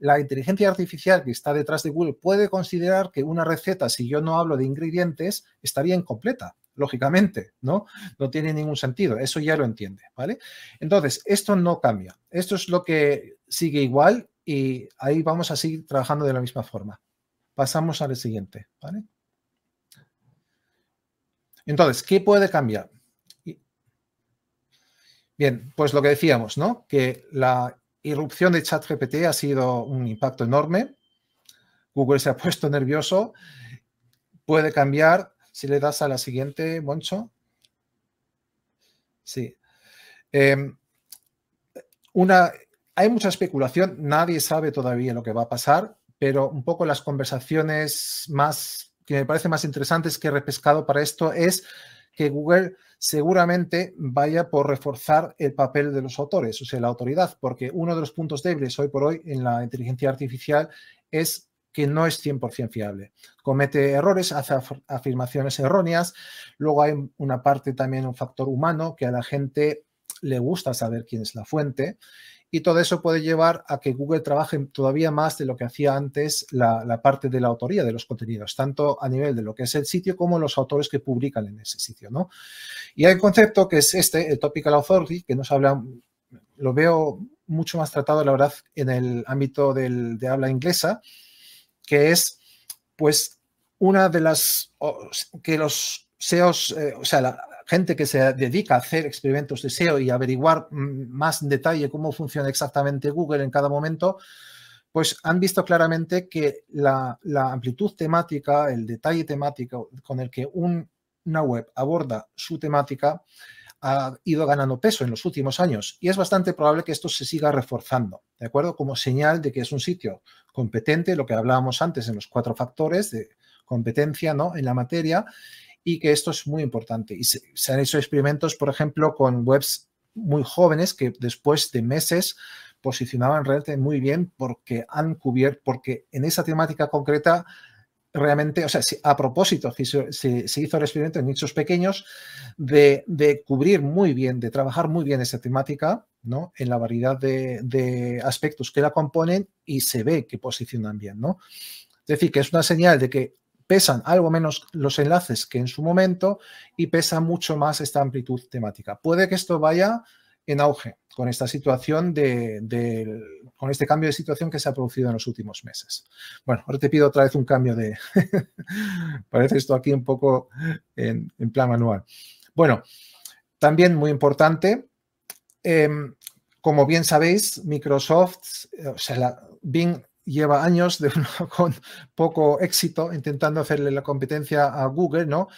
la inteligencia artificial que está detrás de Google puede considerar que una receta, si yo no hablo de ingredientes, estaría incompleta, lógicamente, ¿no? No tiene ningún sentido, eso ya lo entiende, ¿vale? Entonces, esto no cambia, esto es lo que sigue igual y ahí vamos a seguir trabajando de la misma forma. Pasamos al siguiente, ¿vale? Entonces, ¿qué puede cambiar? Bien, pues lo que decíamos, ¿no? Que la irrupción de ChatGPT ha sido un impacto enorme. Google se ha [LAUGHS] puesto nervioso. Puede cambiar si le das a la siguiente, Moncho. Sí. Em, una, hay mucha especulación, nadie sabe todavía lo que va a pasar, pero un poco las conversaciones más que me parece más interesantes que he repescado para esto es que Google seguramente vaya por reforzar el papel de los autores, o sea, la autoridad, porque uno de los puntos débiles hoy por hoy en la inteligencia artificial es que no es 100% fiable. Comete errores, hace afirmaciones erróneas. Luego hay una parte también, un factor humano, que a la gente le gusta saber quién es la fuente y todo eso puede llevar a que Google trabaje todavía más de lo que hacía antes la, parte de la autoría de los contenidos, tanto a nivel de lo que es el sitio como los autores que publican en ese sitio. ¿no? Y hay un concepto que es este, el topical authority, que nos habla, lo veo mucho más tratado, la verdad, en el ámbito de habla inglesa, que es, pues, una de las que los SEOs, eh, o sea, la, gente que se dedica a hacer experimentos de SEO y averiguar mm, más detalle cómo funciona exactamente Google en cada momento, pues han visto claramente que la, amplitud temática, el detalle temático con el que una web aborda su temática ha ido ganando peso en los últimos años y es bastante probable que esto se siga reforzando, ¿de acuerdo? Como señal de que es un sitio competente, lo que hablábamos antes en los cuatro factores de competencia ¿no? en la materia y que esto es muy importante. Y se, han hecho experimentos, por ejemplo, con webs muy jóvenes que después de meses posicionaban realmente muy bien porque han cubierto, porque en esa temática concreta realmente, o sea, a propósito, se, hizo el experimento en nichos pequeños de, cubrir muy bien, de trabajar muy bien esa temática, ¿no? En la variedad de, de, aspectos que la componen y se ve que posicionan bien, ¿no? Es decir, que es una señal de que pesan algo menos los enlaces que en su momento y pesa mucho más esta amplitud temática. Puede que esto vaya en auge con esta situación de, con este cambio de situación que se ha producido en los últimos meses. Bueno, ahora te pido otra vez un cambio de [LAUGHS] parece esto aquí un poco en, plan manual. Bueno, también muy importante. Em, como bien sabéis, Microsoft, eh, o sea, Bing lleva años de, [LAUGHS] con poco éxito intentando hacerle la competencia a Google, ¿no?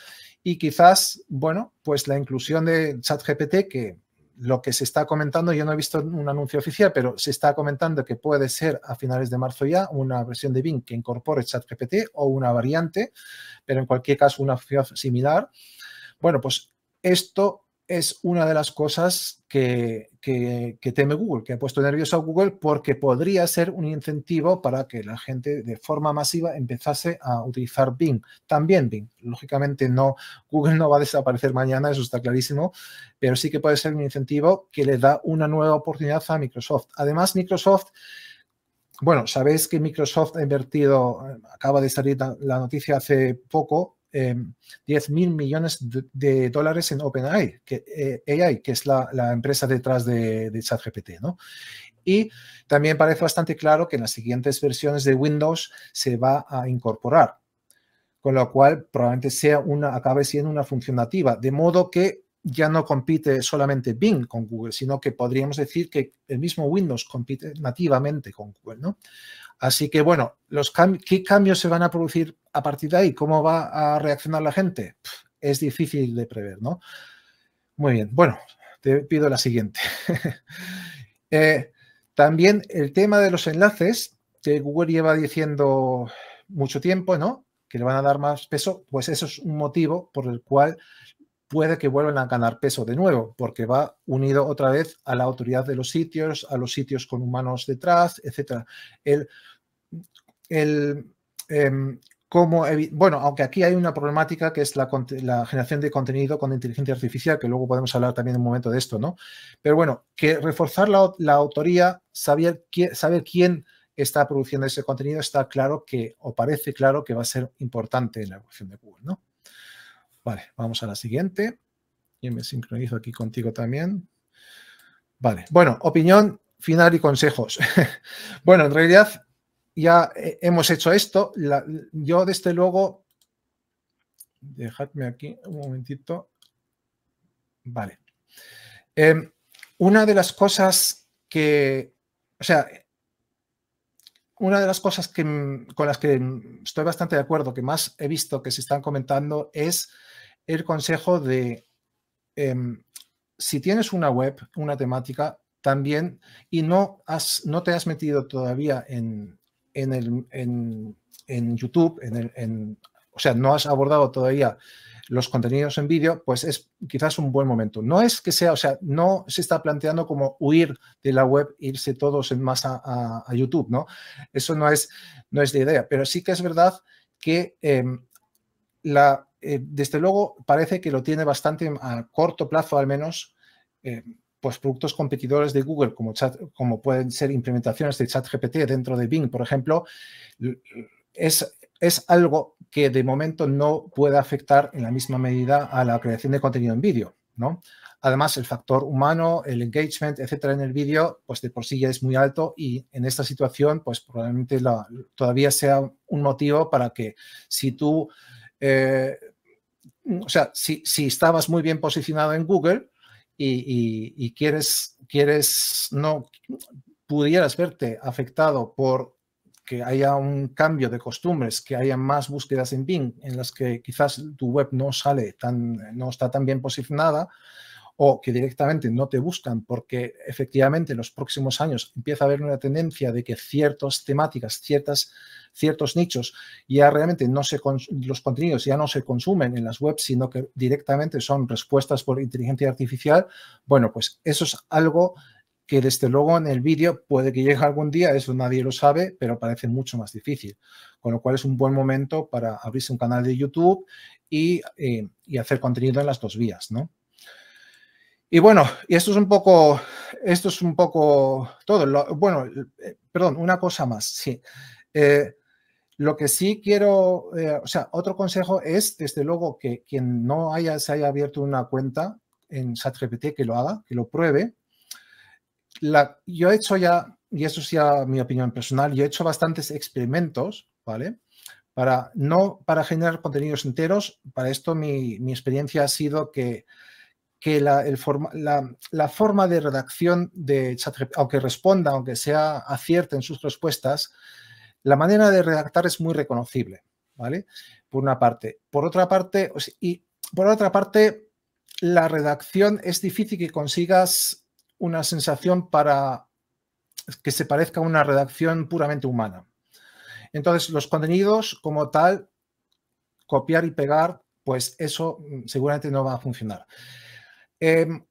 Y quizás, bueno, pues la inclusión de ChatGPT, que lo que se está comentando, yo no he visto un anuncio oficial, pero se está comentando que puede ser a finales de marzo ya una versión de Bing que incorpore ChatGPT o una variante, pero en cualquier caso una similar. Bueno, pues esto es una de las cosas que que, teme Google, que ha puesto nervioso a Google porque podría ser un incentivo para que la gente de forma masiva empezase a utilizar Bing. También Bing. Lógicamente no, [LAUGHS] Google no va a desaparecer mañana, eso está clarísimo, pero sí que puede ser un incentivo que le da una nueva oportunidad a Microsoft. Además, Microsoft... Bueno, sabéis que Microsoft ha invertido, acaba de salir la noticia hace poco, eh, em, 10 mil millones de, dólares en OpenAI, que, eh, es la, empresa detrás de, ChatGPT. ¿no? Y también parece bastante claro que en las siguientes versiones de Windows se va a incorporar, con lo cual probablemente sea una, acabe siendo una función nativa, de modo que ya no compite solamente Bing con Google, sino que podríamos decir que el mismo Windows compite nativamente con Google, ¿no? Así que, bueno, los ¿qué cambios se van a producir a partir de ahí? ¿Cómo va a reaccionar la gente? Es difícil de prever, ¿no? Muy bien, bueno, te pido la siguiente. [LAUGHS] Eh, también el tema de los enlaces, que Google lleva diciendo mucho tiempo, ¿no? Que le van a dar más peso, pues eso es un motivo por el cual puede que vuelvan a ganar peso de nuevo, porque va unido otra vez a la autoridad de los sitios, a los sitios con humanos detrás, etcétera. El el, em, bueno, aunque aquí hay una problemática que es la, generación de contenido con inteligencia artificial, que luego podemos hablar también en un momento de esto, ¿no? Pero bueno, que reforzar la, autoría, saber, quién, saber quién está produciendo ese contenido, está claro que, o parece claro que va a ser importante en la evolución de Google, ¿no? Vale, vamos a la siguiente. Y me sincronizo aquí contigo también. Vale, bueno, opinión final y consejos. [LAUGHS] bueno, en realidad ya eh, hemos hecho esto. yo desde luego, dejadme aquí un momentito. Vale. Em, una de las cosas que, o sea, una de las cosas que, con las que estoy bastante de acuerdo, que más he visto que se están comentando, es el consejo de, em, si tienes una web, una temática, también, y no, has, no te has metido todavía en, en, YouTube, en en, o sea, no has abordado todavía los contenidos en vídeo, pues es quizás un buen momento. No es que sea, o sea, no se está planteando como huir de la web, irse todos en masa a, YouTube, ¿no? Eso no es, no es idea, pero sí que es verdad que em, la, eh, desde luego parece que lo tiene bastante a corto plazo al menos. Em, pues, productos competidores de Google, como, chat, como pueden ser implementaciones de ChatGPT dentro de Bing, por ejemplo, es, es algo que de momento no puede afectar en la misma medida a la creación de contenido en vídeo, ¿no? Además, el factor humano, el engagement, etcétera, en el vídeo, pues de por sí ya es muy alto y en esta situación, pues probablemente todavía sea un motivo para que si tú, eh, o sea, si, si estabas muy bien posicionado en Google, y, quieres, quieres, no pudieras verte afectado por que haya un cambio de costumbres, que haya más búsquedas en Bing, en las que quizás tu web no sale tan, no está tan bien posicionada, o que directamente no te buscan porque efectivamente en los próximos años empieza a haber una tendencia de que ciertas temáticas, ciertas, ciertos nichos ya realmente no se los contenidos ya no se consumen en las webs, sino que directamente son respuestas por inteligencia artificial, bueno, pues eso es algo que desde luego en el vídeo puede que llegue algún día, eso nadie lo sabe, pero parece mucho más difícil. Con lo cual es un buen momento para abrirse un canal de YouTube y, eh, y hacer contenido en las dos vías, ¿no? Y bueno, y esto es un poco, esto es un poco todo. bueno, eh, perdón, una cosa más, sí. Eh, lo que sí quiero, eh, o sea, otro consejo es, desde luego, que quien no haya, se haya abierto una cuenta en ChatGPT, que lo haga, que lo pruebe. yo he hecho ya, y eso es ya mi opinión personal, yo he hecho bastantes experimentos, ¿vale? Para, no para generar contenidos enteros, para esto mi experiencia ha sido que que la, forma, de redacción de ChatGPT, aunque responda, aunque sea acierta en sus respuestas, la manera de redactar es muy reconocible, ¿vale? Por una parte. Por otra parte, y por otra parte, la redacción es difícil que consigas una sensación para que se parezca a una redacción puramente humana. Entonces, los contenidos como tal, copiar y pegar, pues eso mm, seguramente no va a funcionar. Em,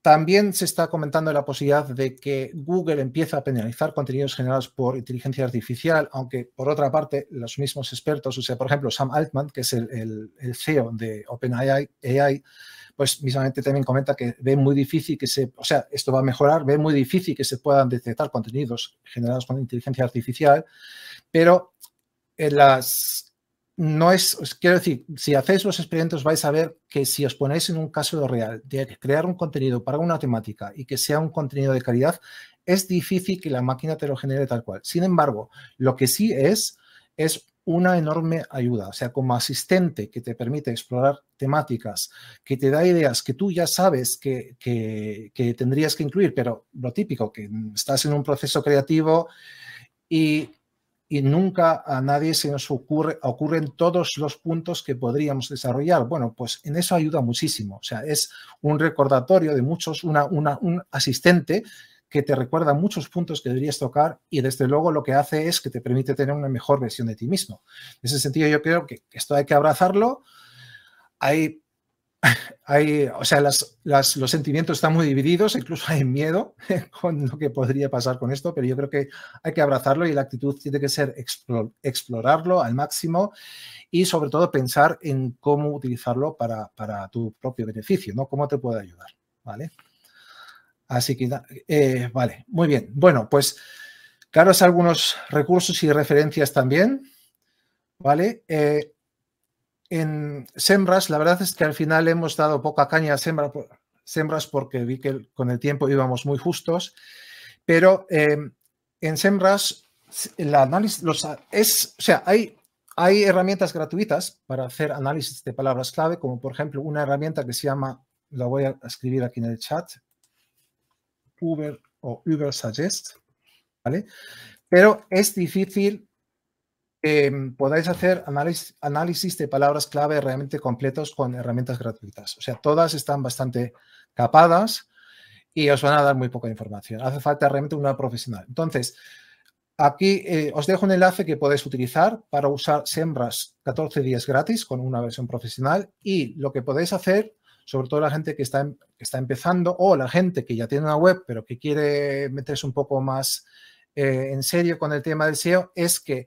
también se está comentando la posibilidad de que Google empiece a penalizar contenidos generados por inteligencia artificial, aunque por otra parte los mismos expertos, o sea, por ejemplo, Sam Altman, que es el, CEO de OpenAI, pues mismamente también comenta que ve muy difícil que se, o sea, esto va a mejorar, ve muy difícil que se puedan detectar contenidos generados con inteligencia artificial, pero en las no es, quiero decir, si hacéis los experimentos vais a ver que si os ponéis en un caso real de crear un contenido para una temática y que sea un contenido de calidad, es difícil que la máquina te lo genere tal cual. Sin embargo, lo que sí es, es una enorme ayuda. O sea, como asistente que te permite explorar temáticas, que te da ideas que tú ya sabes que, que tendrías que incluir, pero lo típico, que estás en un proceso creativo y y nunca a nadie se nos ocurre, ocurren todos los puntos que podríamos desarrollar. Bueno, pues en eso ayuda muchísimo. O sea, es un recordatorio de muchos, una, una, un asistente que te recuerda muchos puntos que deberías tocar y desde luego lo que hace es que te permite tener una mejor versión de ti mismo. En ese sentido yo creo que esto hay que abrazarlo. Hay hay, o sea, los sentimientos están muy divididos, incluso hay miedo [LAUGHS] con lo que podría pasar con esto, pero yo creo que hay que abrazarlo y la actitud tiene que ser explorarlo al máximo y sobre todo pensar en cómo utilizarlo para, tu propio beneficio, ¿no? Cómo te puede ayudar, ¿vale? Así que, eh, vale, muy bien. Bueno, pues, ¿caros algunos recursos y referencias también, ¿vale? Eh, en Sembras, la verdad es que al final hemos dado poca caña a SEMRAS Sembras porque vi que con el tiempo íbamos muy justos, pero em, en Sembras el análisis los, es, o sea, hay, hay herramientas gratuitas para hacer análisis de palabras clave, como por ejemplo una herramienta que se llama, la voy a escribir aquí en el chat, Uber o Uber Suggest, ¿vale? Pero es difícil eh, podáis hacer análisis, de palabras clave realmente completos con herramientas gratuitas. O sea, todas están bastante capadas y os van a dar muy poca información. Hace falta realmente una profesional. Entonces, aquí eh, os dejo un enlace que podéis utilizar para usar Sembras 14 días gratis con una versión profesional y lo que podéis hacer, sobre todo la gente em, que está, empezando o la gente que ya tiene una web pero que quiere meterse un poco más eh, en serio con el tema del SEO, es que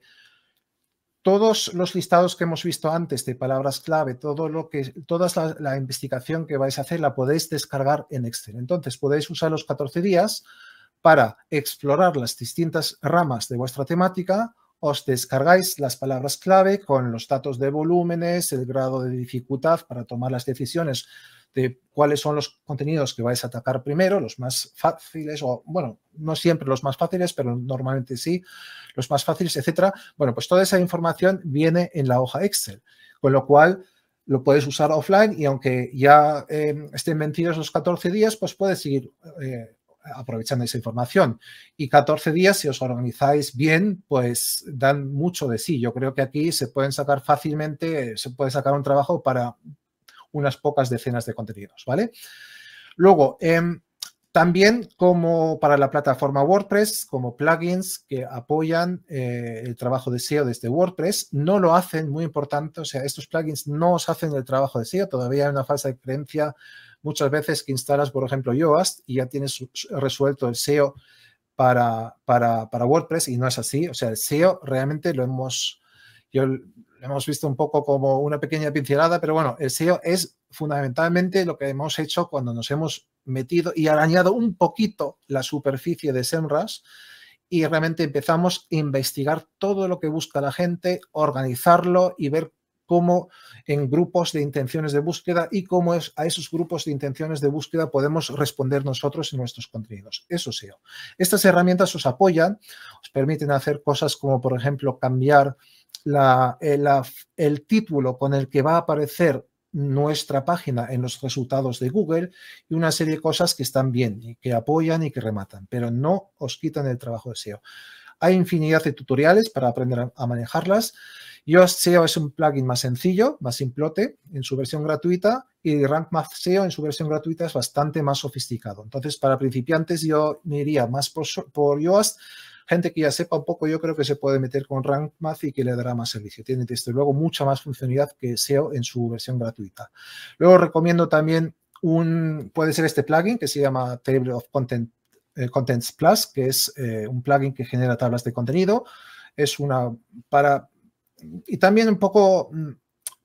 todos los listados que hemos visto antes de palabras clave, todo lo que, toda la, investigación que vais a hacer la podéis descargar en Excel. Entonces podéis usar los 14 días para explorar las distintas ramas de vuestra temática. Os descargáis las palabras clave con los datos de volúmenes, el grado de dificultad para tomar las decisiones de cuáles son los contenidos que vais a atacar primero, los más fáciles, o bueno, no siempre los más fáciles, pero normalmente sí, los más fáciles, etcétera. Bueno, pues toda esa información viene en la hoja Excel, con lo cual lo puedes usar offline y aunque ya em, estén vencidos los 14 días, pues puedes seguir eh, aprovechando esa información. Y 14 días, si os organizáis bien, pues dan mucho de sí. Yo creo que aquí se pueden sacar fácilmente, se puede sacar un trabajo para unas pocas decenas de contenidos, ¿vale? Luego, em, también como para la plataforma WordPress, como plugins que apoyan eh, el trabajo de SEO desde WordPress, no lo hacen, muy importante, o sea, estos plugins no os hacen el trabajo de SEO, todavía hay una falsa creencia muchas veces que instalas, por ejemplo, Yoast y ya tienes resuelto el SEO para, para WordPress y no es así, o sea, el SEO realmente lo hemos yo hemos visto un poco como una pequeña pincelada, pero bueno, el SEO es fundamentalmente lo que hemos hecho cuando nos hemos metido y arañado un poquito la superficie de SEMRAS y realmente empezamos a investigar todo lo que busca la gente, organizarlo y ver cómo en grupos de intenciones de búsqueda y cómo es, a esos grupos de intenciones de búsqueda podemos responder nosotros en nuestros contenidos. Eso SEO. Estas herramientas os apoyan, os permiten hacer cosas como, por ejemplo, cambiar la, eh, el título con el que va a aparecer nuestra página en los resultados de Google y una serie de cosas que están bien y que apoyan y que rematan, pero no os quitan el trabajo de SEO. Hay infinidad de tutoriales para aprender a manejarlas. Yoast SEO es un plugin más sencillo, más simplote en su versión gratuita y Rank Math SEO en su versión gratuita es bastante más sofisticado. Entonces, para principiantes yo me iría más por, por Yoast gente que ya sepa un poco, yo creo que se puede meter con Rank Math y que le dará más servicio. Tiene desde luego mucha más funcionalidad que SEO en su versión gratuita. Luego recomiendo también un, puede ser este plugin que se llama Table of eh, Contents Plus, que es eh, un plugin que genera tablas de contenido. Es una para, y también un poco mm,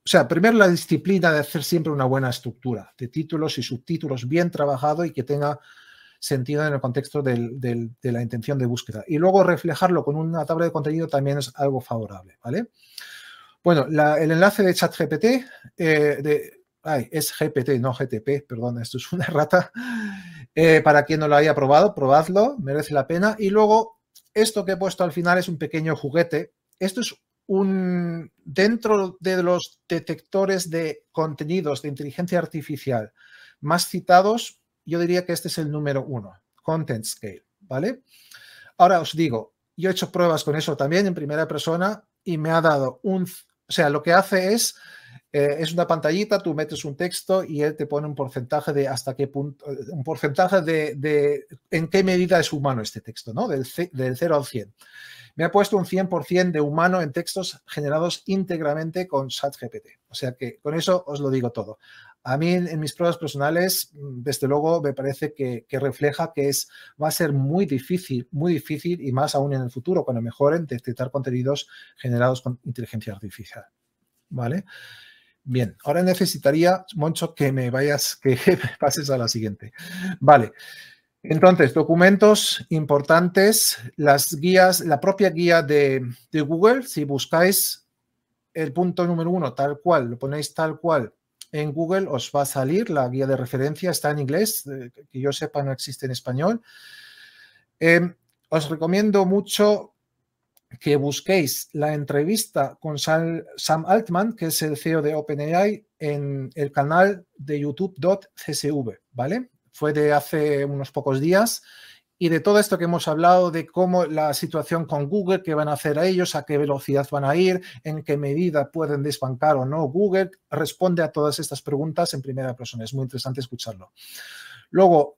o sea, primero la disciplina de hacer siempre una buena estructura de títulos y subtítulos bien trabajado y que tenga sentido en el contexto de la intención de búsqueda. Y luego reflejarlo con una tabla de contenido también es algo favorable, ¿vale? Bueno, el enlace de chat GPT eh, de, es GPT, no GTP, perdona, esto es una rata. Eh, para quien no lo haya probado, probadlo, merece la pena. Y luego, esto que he puesto al final es un pequeño juguete. Esto es un, dentro de los detectores de contenidos de inteligencia artificial más citados, yo diría que este es el número uno, Content Scale, ¿vale? Ahora os digo, yo he hecho pruebas con eso también en primera persona y me ha dado un, o sea, lo que hace es, eh, es una pantallita, tú metes un texto y él te pone un porcentaje de hasta qué punto, eh, un porcentaje de, en qué medida es humano este texto, ¿no? Del, del 0 al 100. Me ha puesto un 100% de humano en textos generados íntegramente con ChatGPT. O sea que con eso os lo digo todo. A mí en, mis pruebas personales, desde luego, me parece que, refleja que es, va a ser muy difícil, muy difícil y más aún en el futuro, cuando mejoren, detectar contenidos generados con inteligencia artificial. ¿Vale? Bien, ahora necesitaría, mucho que me vayas, [LAUGHS] que me pases a la siguiente. Vale. Entonces, documentos importantes, las guías, la propia guía de Google, si buscáis el punto número uno, tal cual, lo ponéis tal cual, en Google os va a salir, la guía de referencia está en inglés, eh, que yo sepa no existe en español. Em, os recomiendo mucho que busquéis la entrevista con Sam Altman, que es el CEO de OpenAI, en el canal de youtube.csv, ¿vale? Fue de hace unos pocos días y de todo esto que hemos hablado, de cómo la situación con Google, qué van a hacer a ellos, a qué velocidad van a ir, en qué medida pueden desbancar o no Google, responde a todas estas preguntas en primera persona. Es muy interesante escucharlo. Luego,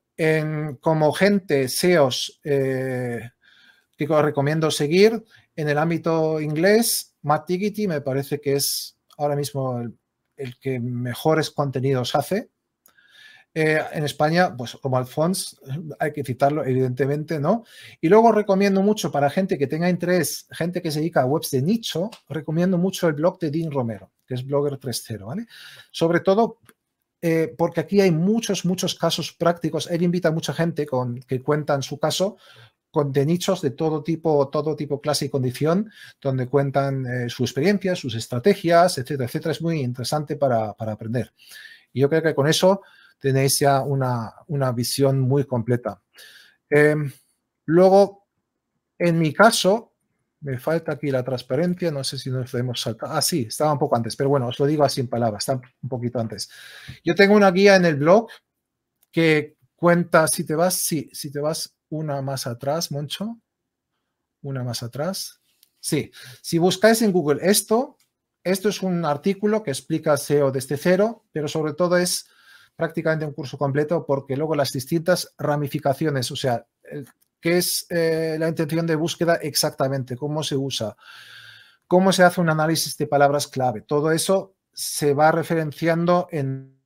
como gente SEOs eh, que os recomiendo seguir, en el ámbito inglés, Matt Diggity me parece que es ahora mismo el que mejores contenidos hace eh, en España, pues como Alphonse, hay que citarlo, evidentemente, ¿no? Y luego recomiendo mucho para gente que tenga interés, gente que se dedica a webs de nicho, recomiendo mucho el blog de Dean Romero, que es Blogger 3.0, ¿vale? Sobre todo eh, porque aquí hay muchos, muchos casos prácticos. Él invita a mucha gente con, que cuentan su caso con, de nichos de todo tipo, todo tipo, clase y condición, donde cuentan eh, su experiencia, sus estrategias, etcétera, etcétera. Es muy interesante para aprender. Y yo creo que con eso tenéis ya una, visión muy completa. Em, luego, en mi caso, me falta aquí la transparencia, no sé si nos podemos saltar. Ah, sí, estaba un poco antes, pero bueno, os lo digo así en palabras, está un poquito antes. Yo tengo una guía en el blog que cuenta, si te vas, sí, si te vas una más atrás, Moncho, una más atrás. Sí, si buscáis en Google esto, esto es un artículo que explica SEO desde cero, pero sobre todo es prácticamente un curso completo porque luego las distintas ramificaciones, o sea, qué es eh, la intención de búsqueda exactamente, cómo se usa, cómo se hace un análisis de palabras clave, todo eso se va referenciando en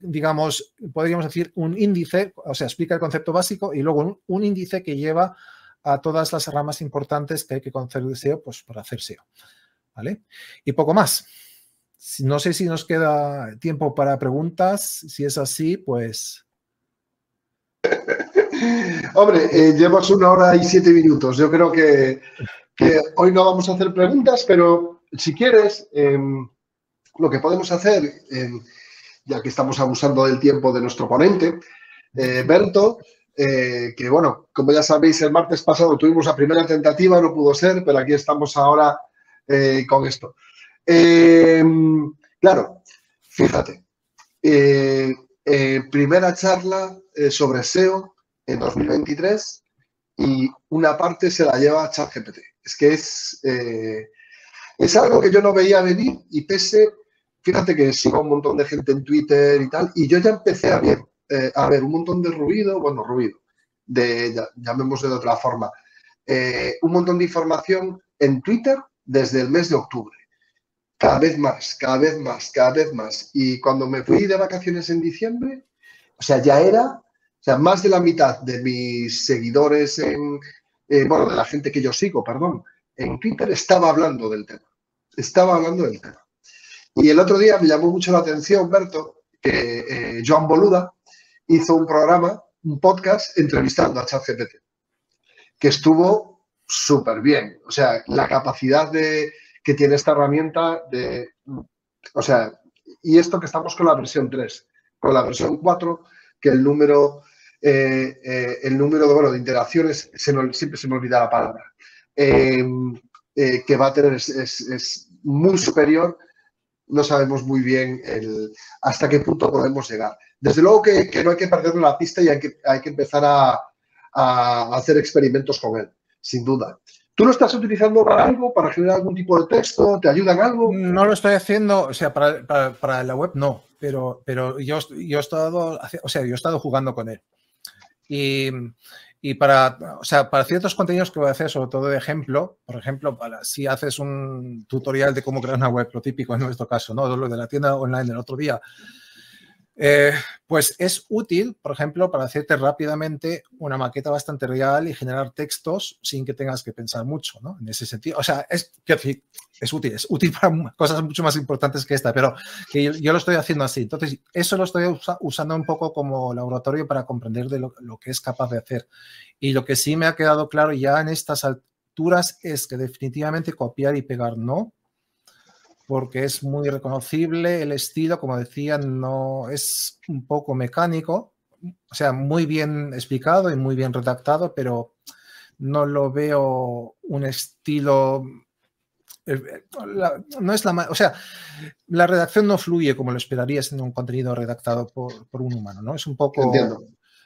digamos, podríamos decir un índice, o sea, explica el concepto básico y luego un, índice que lleva a todas las ramas importantes que hay que conocer de SEO pues, para hacer SEO. ¿Vale? Y poco más. No sé si nos queda tiempo para preguntas. Si es así, pues... [LAUGHS] Hombre, eh, llevamos una hora y siete minutos. Yo creo que, hoy no vamos a hacer preguntas, pero si quieres, em, lo que podemos hacer, em, ya que estamos abusando del tiempo de nuestro ponente, eh, Berto, eh, que bueno, como ya sabéis, el martes pasado tuvimos la primera tentativa, no pudo ser, pero aquí estamos ahora con esto. Eh, claro, fíjate, eh, eh, primera charla sobre SEO en 2023 y una parte se la lleva ChatGPT. Es que es, es algo que yo no veía venir y pese, fíjate que sigo un montón de gente en Twitter y tal, y yo ya empecé a ver, a ver un montón de ruido, bueno, ruido, de, llamémoslo de otra forma, un montón de información en Twitter desde el mes de octubre cada vez más, cada vez más, cada vez más. Y cuando me fui de vacaciones en diciembre, o sea, ya era, o sea, más de la mitad de mis seguidores en, eh, bueno, de la gente que yo sigo, perdón, en Twitter estaba hablando del tema. Estaba hablando del tema. Y el otro día me llamó mucho la atención, Berto, que eh, Joan Boluda hizo un programa, un podcast, entrevistando a ChatGPT, que estuvo súper bien. O sea, la capacidad de, que tiene esta herramienta de, o sea, y esto que estamos con la versión 3, con la versión 4, que el número, eh, eh, el número de, bueno, de interacciones, siempre se me olvida la palabra, em, eh, que va a tener es, muy superior. No sabemos muy bien el, hasta qué punto podemos llegar. Desde luego que, no hay que perder la pista y hay que, hay que empezar a hacer experimentos con él, sin duda. ¿Tú lo estás utilizando para algo, para generar algún tipo de texto? ¿Te ayuda en algo? No lo estoy haciendo, o sea, para, la web no, pero, pero yo, yo, he estado, o sea, yo he estado jugando con él. Y, para, o sea, para ciertos contenidos que voy a hacer, sobre todo de ejemplo, por ejemplo, para si haces un tutorial de cómo crear una web, lo típico en nuestro caso, ¿no? Lo de la tienda online del otro día, eh, pues es útil, por ejemplo, para hacerte rápidamente una maqueta bastante real y generar textos sin que tengas que pensar mucho, ¿no? En ese sentido, o sea, es, es útil, es útil [LAUGHS] para cosas mucho más importantes que esta, pero que yo, lo estoy haciendo así. Entonces, eso lo estoy usando un poco como laboratorio para comprender de lo, que es capaz de hacer. Y lo que sí me ha quedado claro ya en estas alturas es que definitivamente copiar y pegar no, porque es muy reconocible el estilo, como decía, no es un poco mecánico, o sea, muy bien explicado y muy bien redactado, pero no lo veo un estilo eh, no es la o sea, la redacción no fluye como lo esperarías en un contenido redactado por, por un humano, ¿no? Es un poco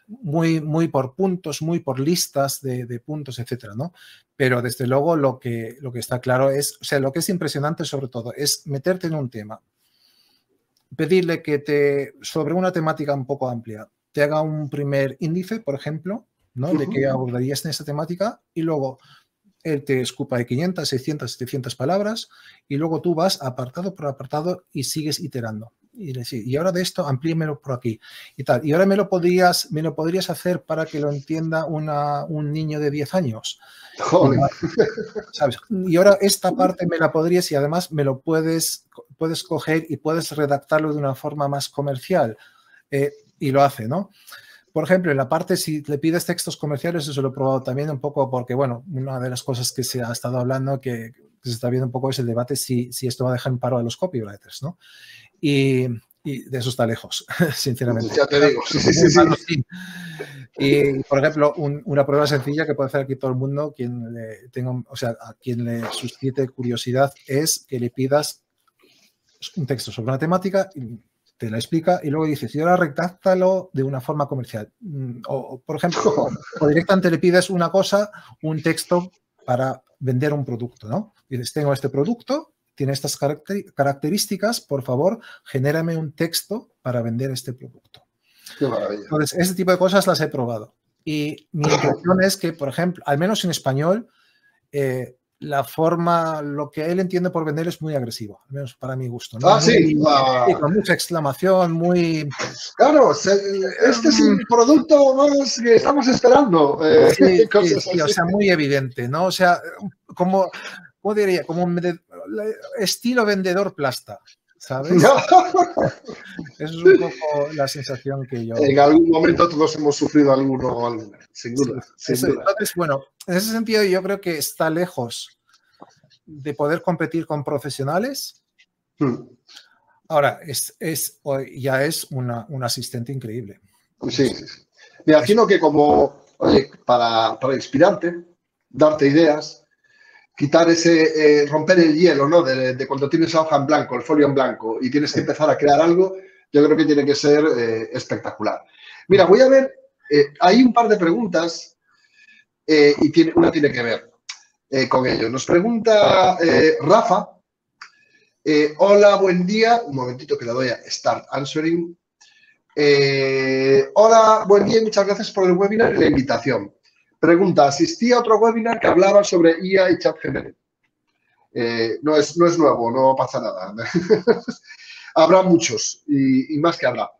muy, muy por puntos, muy por listas de, de puntos, etcétera, ¿no? Pero desde luego lo que, lo que está claro es, o sea, lo que es impresionante sobre todo es meterte en un tema, pedirle que te, sobre una temática un poco amplia, te haga un primer índice, por ejemplo, ¿no? De qué abordarías en esa temática y luego él te escupa de 500, 600, 700 palabras y luego tú vas apartado por apartado y sigues iterando. Y y ahora de esto amplíemelo por aquí y tal. Y ahora me lo podrías, me lo podrías hacer para que lo entienda un niño de 10 años. ¿Sabes? Y ahora esta parte me la podrías y además me lo puedes, puedes coger y puedes redactarlo de una forma más comercial. Eh, y lo hace, ¿no? Por ejemplo, en la parte si le pides textos comerciales, eso lo he probado también un poco porque, bueno, una de las cosas que se ha estado hablando, que, se está viendo un poco es el debate si, si esto va a dejar en paro a los copywriters, ¿no? Y, de eso está lejos, [LAUGHS] sinceramente. Ya te digo, Y, por ejemplo, una prueba sencilla que puede hacer aquí todo el mundo, quien tenga, o sea, a quien le suscite curiosidad, es que le pidas un texto sobre una temática te la explica y luego dices, y ahora retáctalo de una forma comercial. Mm, o, por ejemplo, [LAUGHS] o, directamente le pides una cosa, un texto para vender un producto, ¿no? Y dices, tengo este producto, tiene estas características, por favor, genérame un texto para vender este producto. Qué maravilla. Entonces, este tipo de cosas las he probado. Y mi [LAUGHS] intención es que, por ejemplo, al menos en español, eh, la forma, lo que él entiende por vender es muy agresivo, al menos para mi gusto. Ah, sí. Con mucha exclamación, muy... Claro, este es el mm. producto más que estamos esperando. Eh, [LAUGHS] sí, o sea, muy evidente, ¿no? O sea, como, ¿cómo diría? Como un, estilo vendedor plasta. ¿sabes? [LAUGHS] es un poco la sensación que yo... En algún momento todos hemos sufrido alguno alguna, sin duda. bueno, en ese sentido yo creo que está lejos de poder competir con profesionales. Hmm. Ahora, es, es, ya es una, un asistente increíble. Sí, Me imagino que como, para, para inspirarte, darte ideas, quitar ese, eh, romper el hielo, ¿no? De, cuando tienes la hoja en blanco, el folio en blanco, y tienes que empezar a crear algo, yo creo que tiene que ser eh, espectacular. Mira, voy a ver, eh, hay un par de preguntas y tiene, una tiene que ver con ello. Nos pregunta Rafa, hola, buen día, un momentito que le doy a Start Answering. hola, buen día, muchas gracias por el webinar y la invitación. Pregunta, asistí a otro webinar que hablaba sobre e IA y ChatGPT. Eh, no, es, no es nuevo, no pasa nada. [LAUGHS] habrá muchos y, y, más que habrá.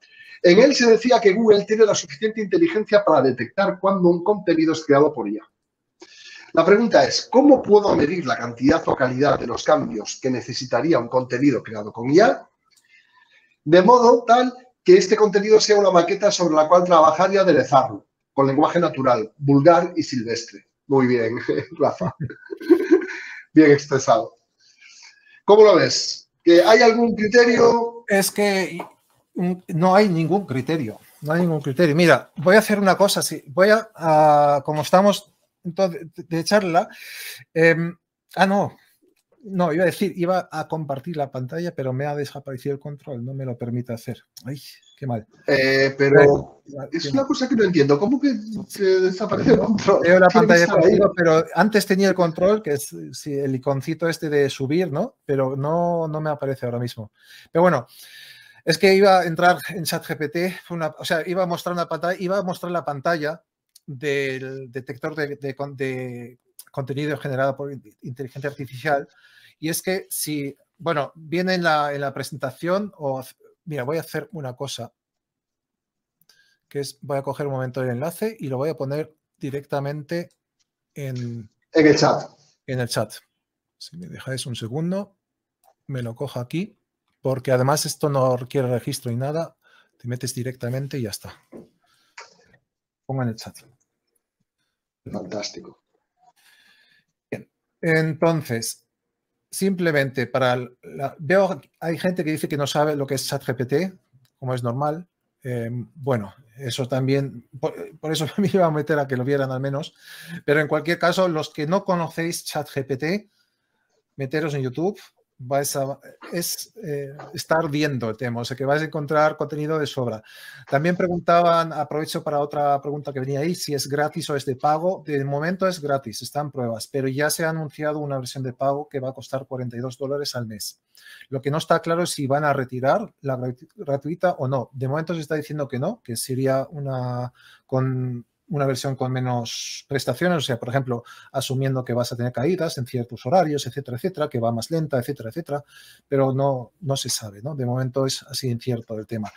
En él se decía que Google tiene la suficiente inteligencia para detectar cuando un contenido es creado por e IA. La pregunta es, ¿cómo puedo medir la cantidad o calidad de los cambios que necesitaría un contenido creado con e IA? De modo tal que este contenido sea una maqueta sobre la cual trabajar y aderezarlo con lenguaje natural, vulgar y silvestre. Muy bien, [LAUGHS] Rafa. bien expresado. ¿Cómo lo ves? ¿Hay algún criterio? Es que no hay ningún criterio. No hay ningún criterio. Mira, voy a hacer una cosa. Si voy a, como estamos de charla, em, ah, no, no, iba a decir, iba a compartir la pantalla, pero me ha desaparecido el control, no me lo permite hacer. Ay, qué mal. Eh, pero es una cosa que no entiendo, ¿cómo que se desaparece el control? la pantalla pero antes tenía el control, que es el iconcito este de subir, ¿no? Pero no, no me aparece ahora mismo. Pero bueno, es que iba a entrar en ChatGPT, o sea, iba a mostrar una pantalla, iba a mostrar la pantalla del detector de contenido generado por inteligencia artificial y es que si, bueno, viene en la, presentación o... Mira, voy a hacer una cosa, que es, voy a coger un momento el enlace y lo voy a poner directamente en, en el chat. En el chat. Si me dejáis un segundo, me lo cojo aquí, porque además esto no requiere registro ni nada. Te metes directamente y ya está. Pongo en el chat. Fantástico. Bien. Entonces, simplemente para... La, veo, hay gente que dice que no sabe lo que es ChatGPT, como es normal. Em, bueno, eso también, por, por, eso [LAUGHS] me iba a meter a que lo vieran al menos. Pero en cualquier caso, los que no conocéis ChatGPT, meteros en YouTube, a, es, eh, estar viendo el tema, o sea que vais a encontrar contenido de sobra. También preguntaban, aprovecho para otra pregunta que venía ahí, si es gratis o es de pago. De momento es gratis, están pruebas, pero ya se ha anunciado una versión de pago que va a costar 42 dólares al mes. Lo que no está claro es si van a retirar la gratuita o no. De momento se está diciendo que no, que sería una con una versión con menos prestaciones, o sea, por ejemplo, asumiendo que vas a tener caídas en ciertos horarios, etcétera, etcétera, que va más lenta, etcétera, etcétera, pero no, no se sabe, ¿no? De momento es así incierto el tema.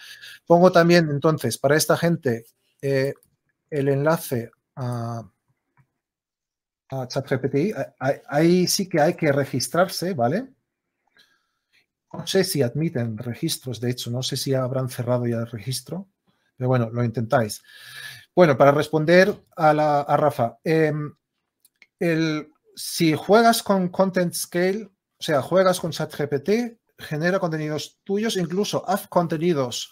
Pongo también, entonces, para esta gente eh, el enlace a, a ahí sí que hay que registrarse, ¿vale? No sé si admiten registros, de hecho, no sé si habrán cerrado ya el registro, pero bueno, lo intentáis. Bueno, para responder a, la, Rafa, em, si juegas con Content Scale, o sea, juegas con ChatGPT, genera contenidos tuyos, incluso haz contenidos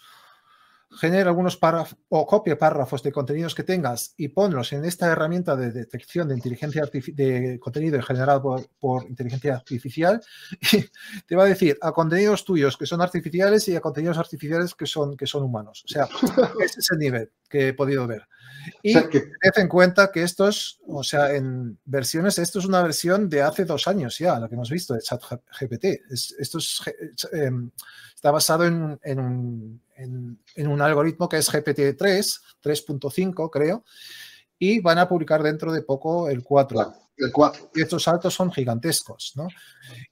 genera algunos párrafos o copia párrafos de contenidos que tengas y ponlos en esta herramienta de detección de inteligencia de contenido generado por, por, inteligencia artificial [LAUGHS] y te va a decir a contenidos tuyos que son artificiales y a contenidos artificiales que son, que son humanos. O sea, ese es el nivel que he podido ver. Y tened en cuenta que esto es, o sea, en versiones, esto es una versión de hace dos años ya, lo que hemos visto de ChatGPT. esto em, está basado en, un algoritmo que es GPT-3, 3.5 creo, y van a publicar dentro de poco el 4. el 4. Y estos saltos son gigantescos, ¿no?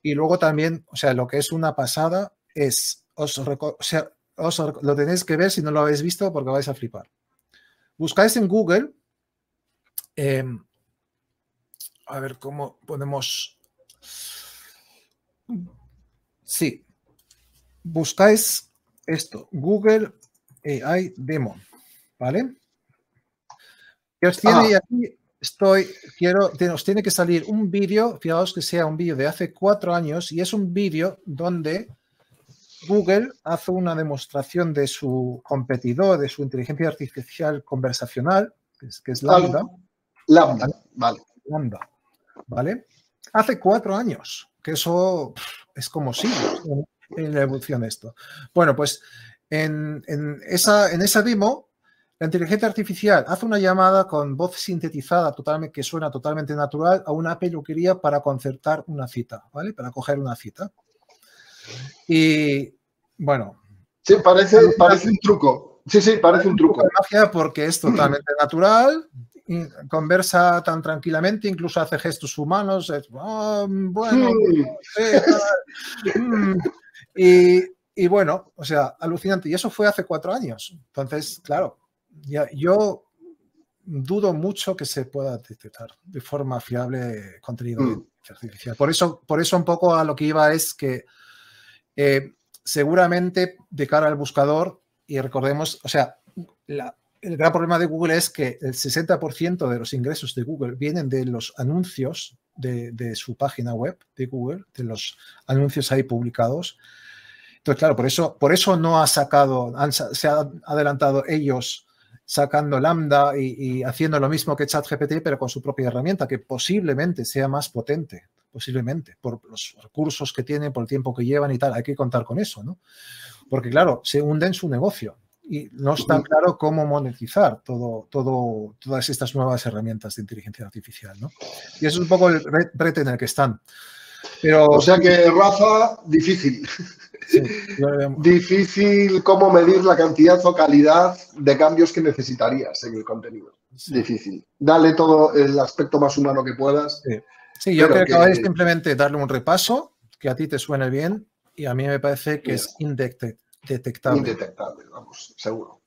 Y luego también, o sea, lo que es una pasada es, os lo tenéis que ver si no lo habéis visto porque vais a flipar. Buscáis en Google, em, a ver cómo ponemos, sí, buscáis esto, Google AI Demo, ¿vale? Y os tiene ah. aquí estoy, quiero, nos tiene que salir un vídeo, fijaos que sea un vídeo de hace cuatro años y es un vídeo donde Google hace una demostración de su competidor, de su inteligencia artificial conversacional, que es, Lambda. Lambda, vale. Lambda, ¿vale? Hace cuatro años, que eso es como sí en la evolución de esto. Bueno, pues en, esa, demo, la inteligencia artificial hace una llamada con voz sintetizada totalmente, que suena totalmente natural a una peluquería para concertar una cita, ¿vale? Para coger una cita. Y bueno. Sí, parece, parece un truco. Sí, sí, parece un truco. porque es totalmente natural, conversa tan tranquilamente, incluso hace gestos humanos. Ah, bueno, mm. y, bueno, o sea, alucinante. Y eso fue hace cuatro años. Entonces, claro, yo dudo mucho que se pueda detectar de forma fiable contenido mm. artificial. Por eso, por eso un poco a lo que iba es que eh, seguramente de cara al buscador, y recordemos, o sea, el gran problema de Google es que el 60% de los ingresos de Google vienen de los anuncios de, su página web de Google, de los anuncios ahí publicados. Entonces, claro, por eso, por eso no ha sacado, han, se han adelantado ellos sacando Lambda y, y haciendo lo mismo que ChatGPT, pero con su propia herramienta, que posiblemente sea más potente posiblemente, por los recursos que tienen, por el tiempo que llevan y tal. Hay que contar con eso, ¿no? Porque, claro, se hunde en su negocio y no está mm. claro cómo monetizar todo, todo, todas estas nuevas herramientas de inteligencia artificial, ¿no? Y eso es un poco el reto en el que están. Pero, o sea que Rafa, difícil. difícil cómo medir la cantidad o calidad de cambios que necesitarías en el contenido. Difícil. Dale todo el aspecto más humano que puedas. Sí. Sí, yo creo que, que es simplemente darle un repaso, que a ti te suene bien, y a mí me parece que es indetectable. Indetectable, vamos, seguro.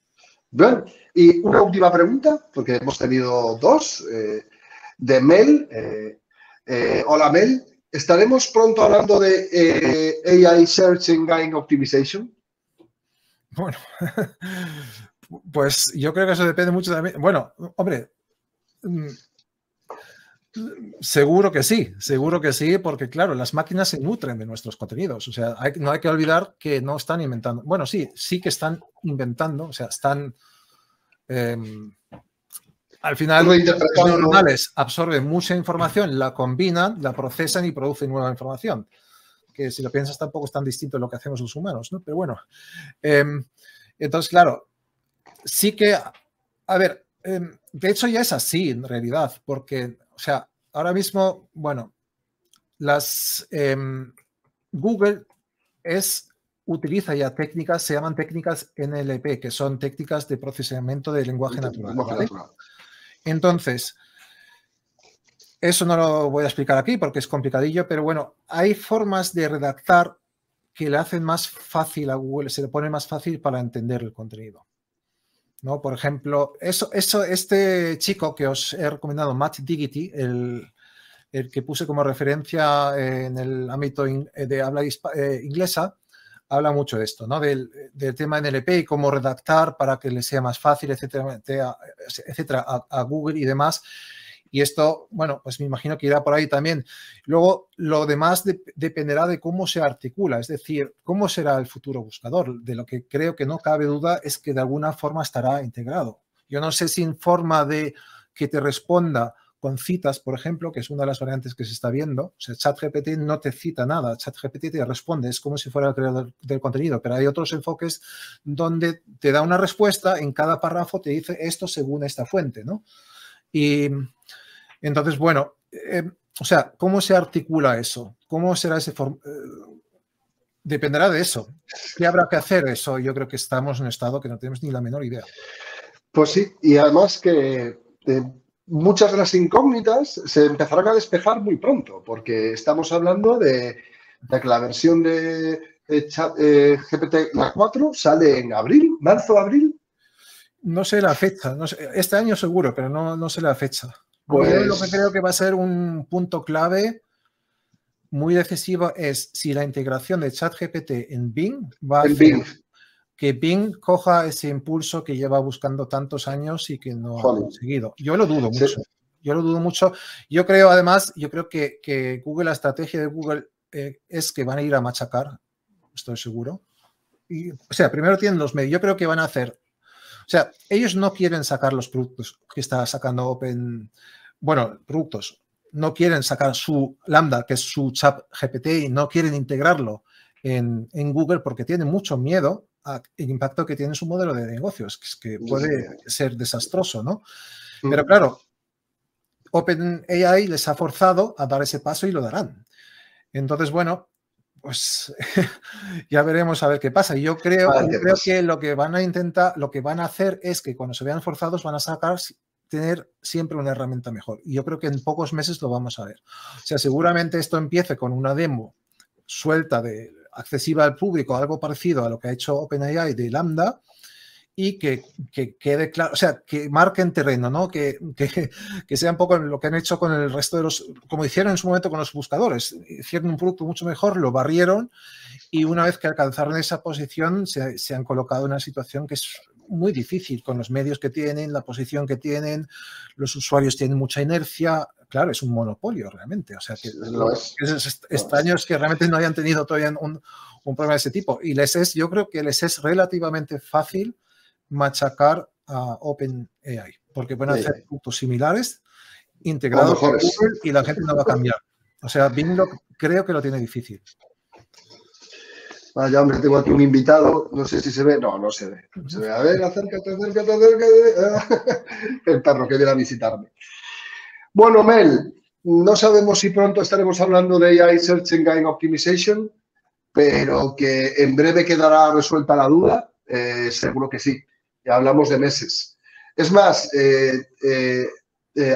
Bueno, y una última pregunta, porque hemos tenido dos, eh, de Mel. Eh, eh, hola Mel, ¿estaremos pronto hablando de AI Search Engine Optimization? Bueno, [LAUGHS] pues yo creo que eso depende mucho también. Bueno, hombre, mm, Seguro que sí, seguro que sí, porque claro, las máquinas se nutren de nuestros contenidos. O sea, no hay que olvidar que no están inventando. Bueno, sí, sí que están inventando, o sea, están. Em, al final, los absorben mucha información, la combinan, la procesan y producen nueva información. Que si lo piensas tampoco es tan distinto a lo que hacemos los humanos, ¿no? Pero bueno. Em, entonces, claro, sí que. A ver, em, de hecho ya es así en realidad, porque o sea, ahora mismo, bueno, las em, Google es utiliza ya técnicas, se llaman técnicas NLP, que son técnicas de procesamiento de lenguaje, natural. Entonces, eso no lo voy a explicar aquí porque es complicadillo, pero bueno, hay formas de redactar que le hacen más fácil a Google, se le pone más fácil para entender el contenido. ¿no? Por ejemplo, eso, eso, este chico que os he recomendado, Matt Diggity, el, que puse como referencia eh, en el ámbito eh, de habla eh, inglesa, habla mucho de esto, ¿no? Del, del tema NLP y cómo redactar para que le sea más fácil, etcétera, etcétera a Google y demás. Y esto, bueno, pues me imagino que irá por ahí también. Luego, lo demás dependerá de cómo se articula, es decir, cómo será el futuro buscador. De lo que creo que no cabe duda es que de alguna forma estará integrado. Yo no sé si en forma de que te responda con citas, por ejemplo, que es una de las variantes que se está viendo. O sea, ChatGPT no te cita nada, ChatGPT te responde, es como si fuera el creador del contenido, pero hay otros enfoques donde te da una respuesta, en cada párrafo te dice esto según esta fuente, ¿no? Y entonces, bueno, eh, o sea, ¿cómo se articula eso? ¿Cómo será ese... formato? Eh, dependerá de eso. ¿Qué habrá que hacer? Eso yo creo que estamos en un estado que no tenemos ni la menor idea. Pues sí, y además que eh, muchas de las incógnitas se empezarán a despejar muy pronto, porque estamos hablando de, que la versión de, GPT 4 sale en abril, marzo, abril. No sé la fecha, este año seguro, pero no, no sé la fecha. Pues lo que creo que va a ser un punto clave muy decisivo es si la integración de ChatGPT en Bing va a que Bing coja ese impulso que lleva buscando tantos años y que no ha conseguido. Yo lo dudo mucho. Yo lo dudo mucho. Yo creo, además, yo creo que, Google, la estrategia de Google eh, es que van a ir a machacar, estoy seguro. o sea, primero tienen los medios. Yo creo que van a hacer. O sea, ellos no quieren sacar los productos que está sacando Open bueno, productos no quieren sacar su Lambda, que es su chat GPT, y no quieren integrarlo en, en Google porque tienen mucho miedo al impacto que tiene su modelo de negocios, que, puede ser desastroso, ¿no? Mm. Pero claro, OpenAI les ha forzado a dar ese paso y lo darán. Entonces, bueno, pues [LAUGHS] ya veremos a ver qué pasa. Yo creo, yo creo que lo que van a intentar, lo que van a hacer es que cuando se vean forzados van a sacar tener siempre una herramienta mejor. Y yo creo que en pocos meses lo vamos a ver. Ah, o sea, seguramente esto empiece con una demo suelta de accesible al público, algo parecido a lo que ha hecho OpenAI de Lambda, y que, quede claro, o sea, que marquen terreno, ¿no? Que, que, sea un poco lo que han hecho con el resto de los, como hicieron en su momento con los buscadores, hicieron un producto mucho mejor, lo barrieron y una vez que alcanzaron esa posición se han colocado en una situación que es muy difícil con los medios que tienen, la posición que tienen, los usuarios tienen mucha inercia. Claro, es un monopolio realmente. O sea, que lo es, extraño es que realmente no hayan tenido todavía un, un, problema de ese tipo. Y les es, yo creo que les es relativamente fácil machacar a OpenAI, porque pueden hacer productos similares, integrados y la gente no va a cambiar. O sea, Bing creo que lo tiene difícil. Ah, ya, hombre, tengo aquí un invitado. No sé si se ve. No, no se ve. A ver, acércate, acércate, acércate. Eh. [LAUGHS] El perro que viene a visitarme. Bueno, Mel, no sabemos si pronto estaremos hablando de AI Search Engine Optimization, pero que en breve quedará resuelta la duda. Eh, seguro que sí. Ya hablamos de meses. Es más, eh,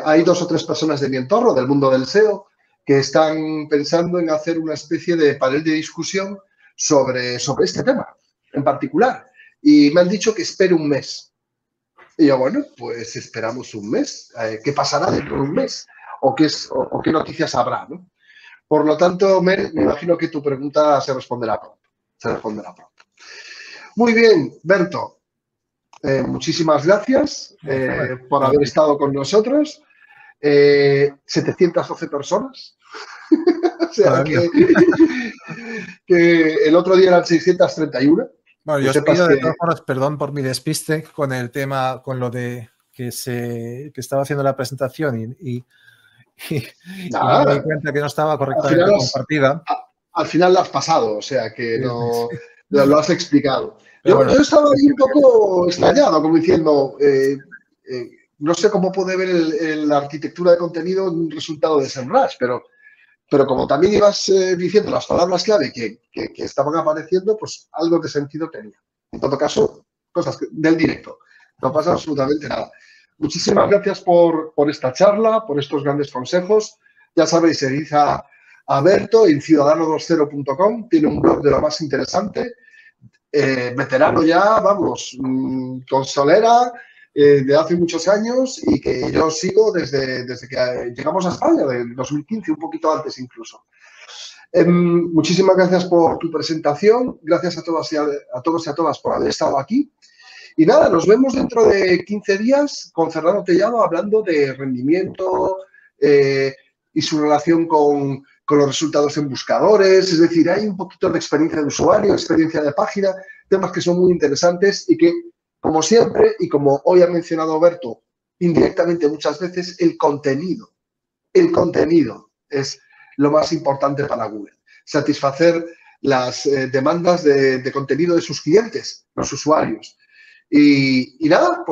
hay dos o tres personas de mi entorno, del mundo del SEO, que están pensando en hacer una especie de panel de discusión sobre, sobre este tema en particular. Y me han dicho que espere un mes. Y yo, bueno, pues esperamos un mes. Eh, ¿Qué pasará dentro de un mes? ¿O qué, es, o, qué noticias habrá? Por lo tanto, me imagino que tu pregunta se responderá pronto. Se responderá pronto. Muy bien, Berto. Eh, muchísimas gracias eh, por haber estado con nosotros. 712 personas. [LAUGHS] que el otro día eran 631. Bueno, yo os pido de todas formas perdón por mi despiste con el tema, con lo de que se que estaba haciendo la presentación y, y, [LAUGHS] me di cuenta que no estaba correctamente al compartida. al final la has pasado, o sea que no Lo, has explicado. Yo, estaba ahí un poco estallado, como diciendo, eh, eh, no sé cómo puede ver la arquitectura de contenido un resultado de SEMrush, pero pero como también ibas eh, diciendo las palabras clave que, estaban apareciendo, pues algo de sentido tenía. En todo caso, cosas del directo. No pasa absolutamente nada. Muchísimas gracias por, esta charla, por estos grandes consejos. Ya sabéis, se dice a Berto en ciudadano20.com. Tiene un blog de lo más interesante. Eh, veterano ya, vamos, mm, consolera, eh, de hace muchos años y que yo sigo desde, desde que eh, llegamos a España, del 2015, un poquito antes incluso. Em, muchísimas gracias por tu presentación, gracias a, todas a, todos y a todas por haber estado aquí. Y nada, nos vemos dentro de 15 días con Fernando Tellado hablando de rendimiento eh, y su relación con, con, los resultados en buscadores. Es decir, hay un poquito de experiencia de usuario, experiencia de página, temas que son muy interesantes y que como siempre, y como hoy ha mencionado Alberto indirectamente muchas veces, el contenido. El contenido es lo más importante para Google. Satisfacer las eh, demandas de, contenido de sus clientes, los usuarios. y nada, pues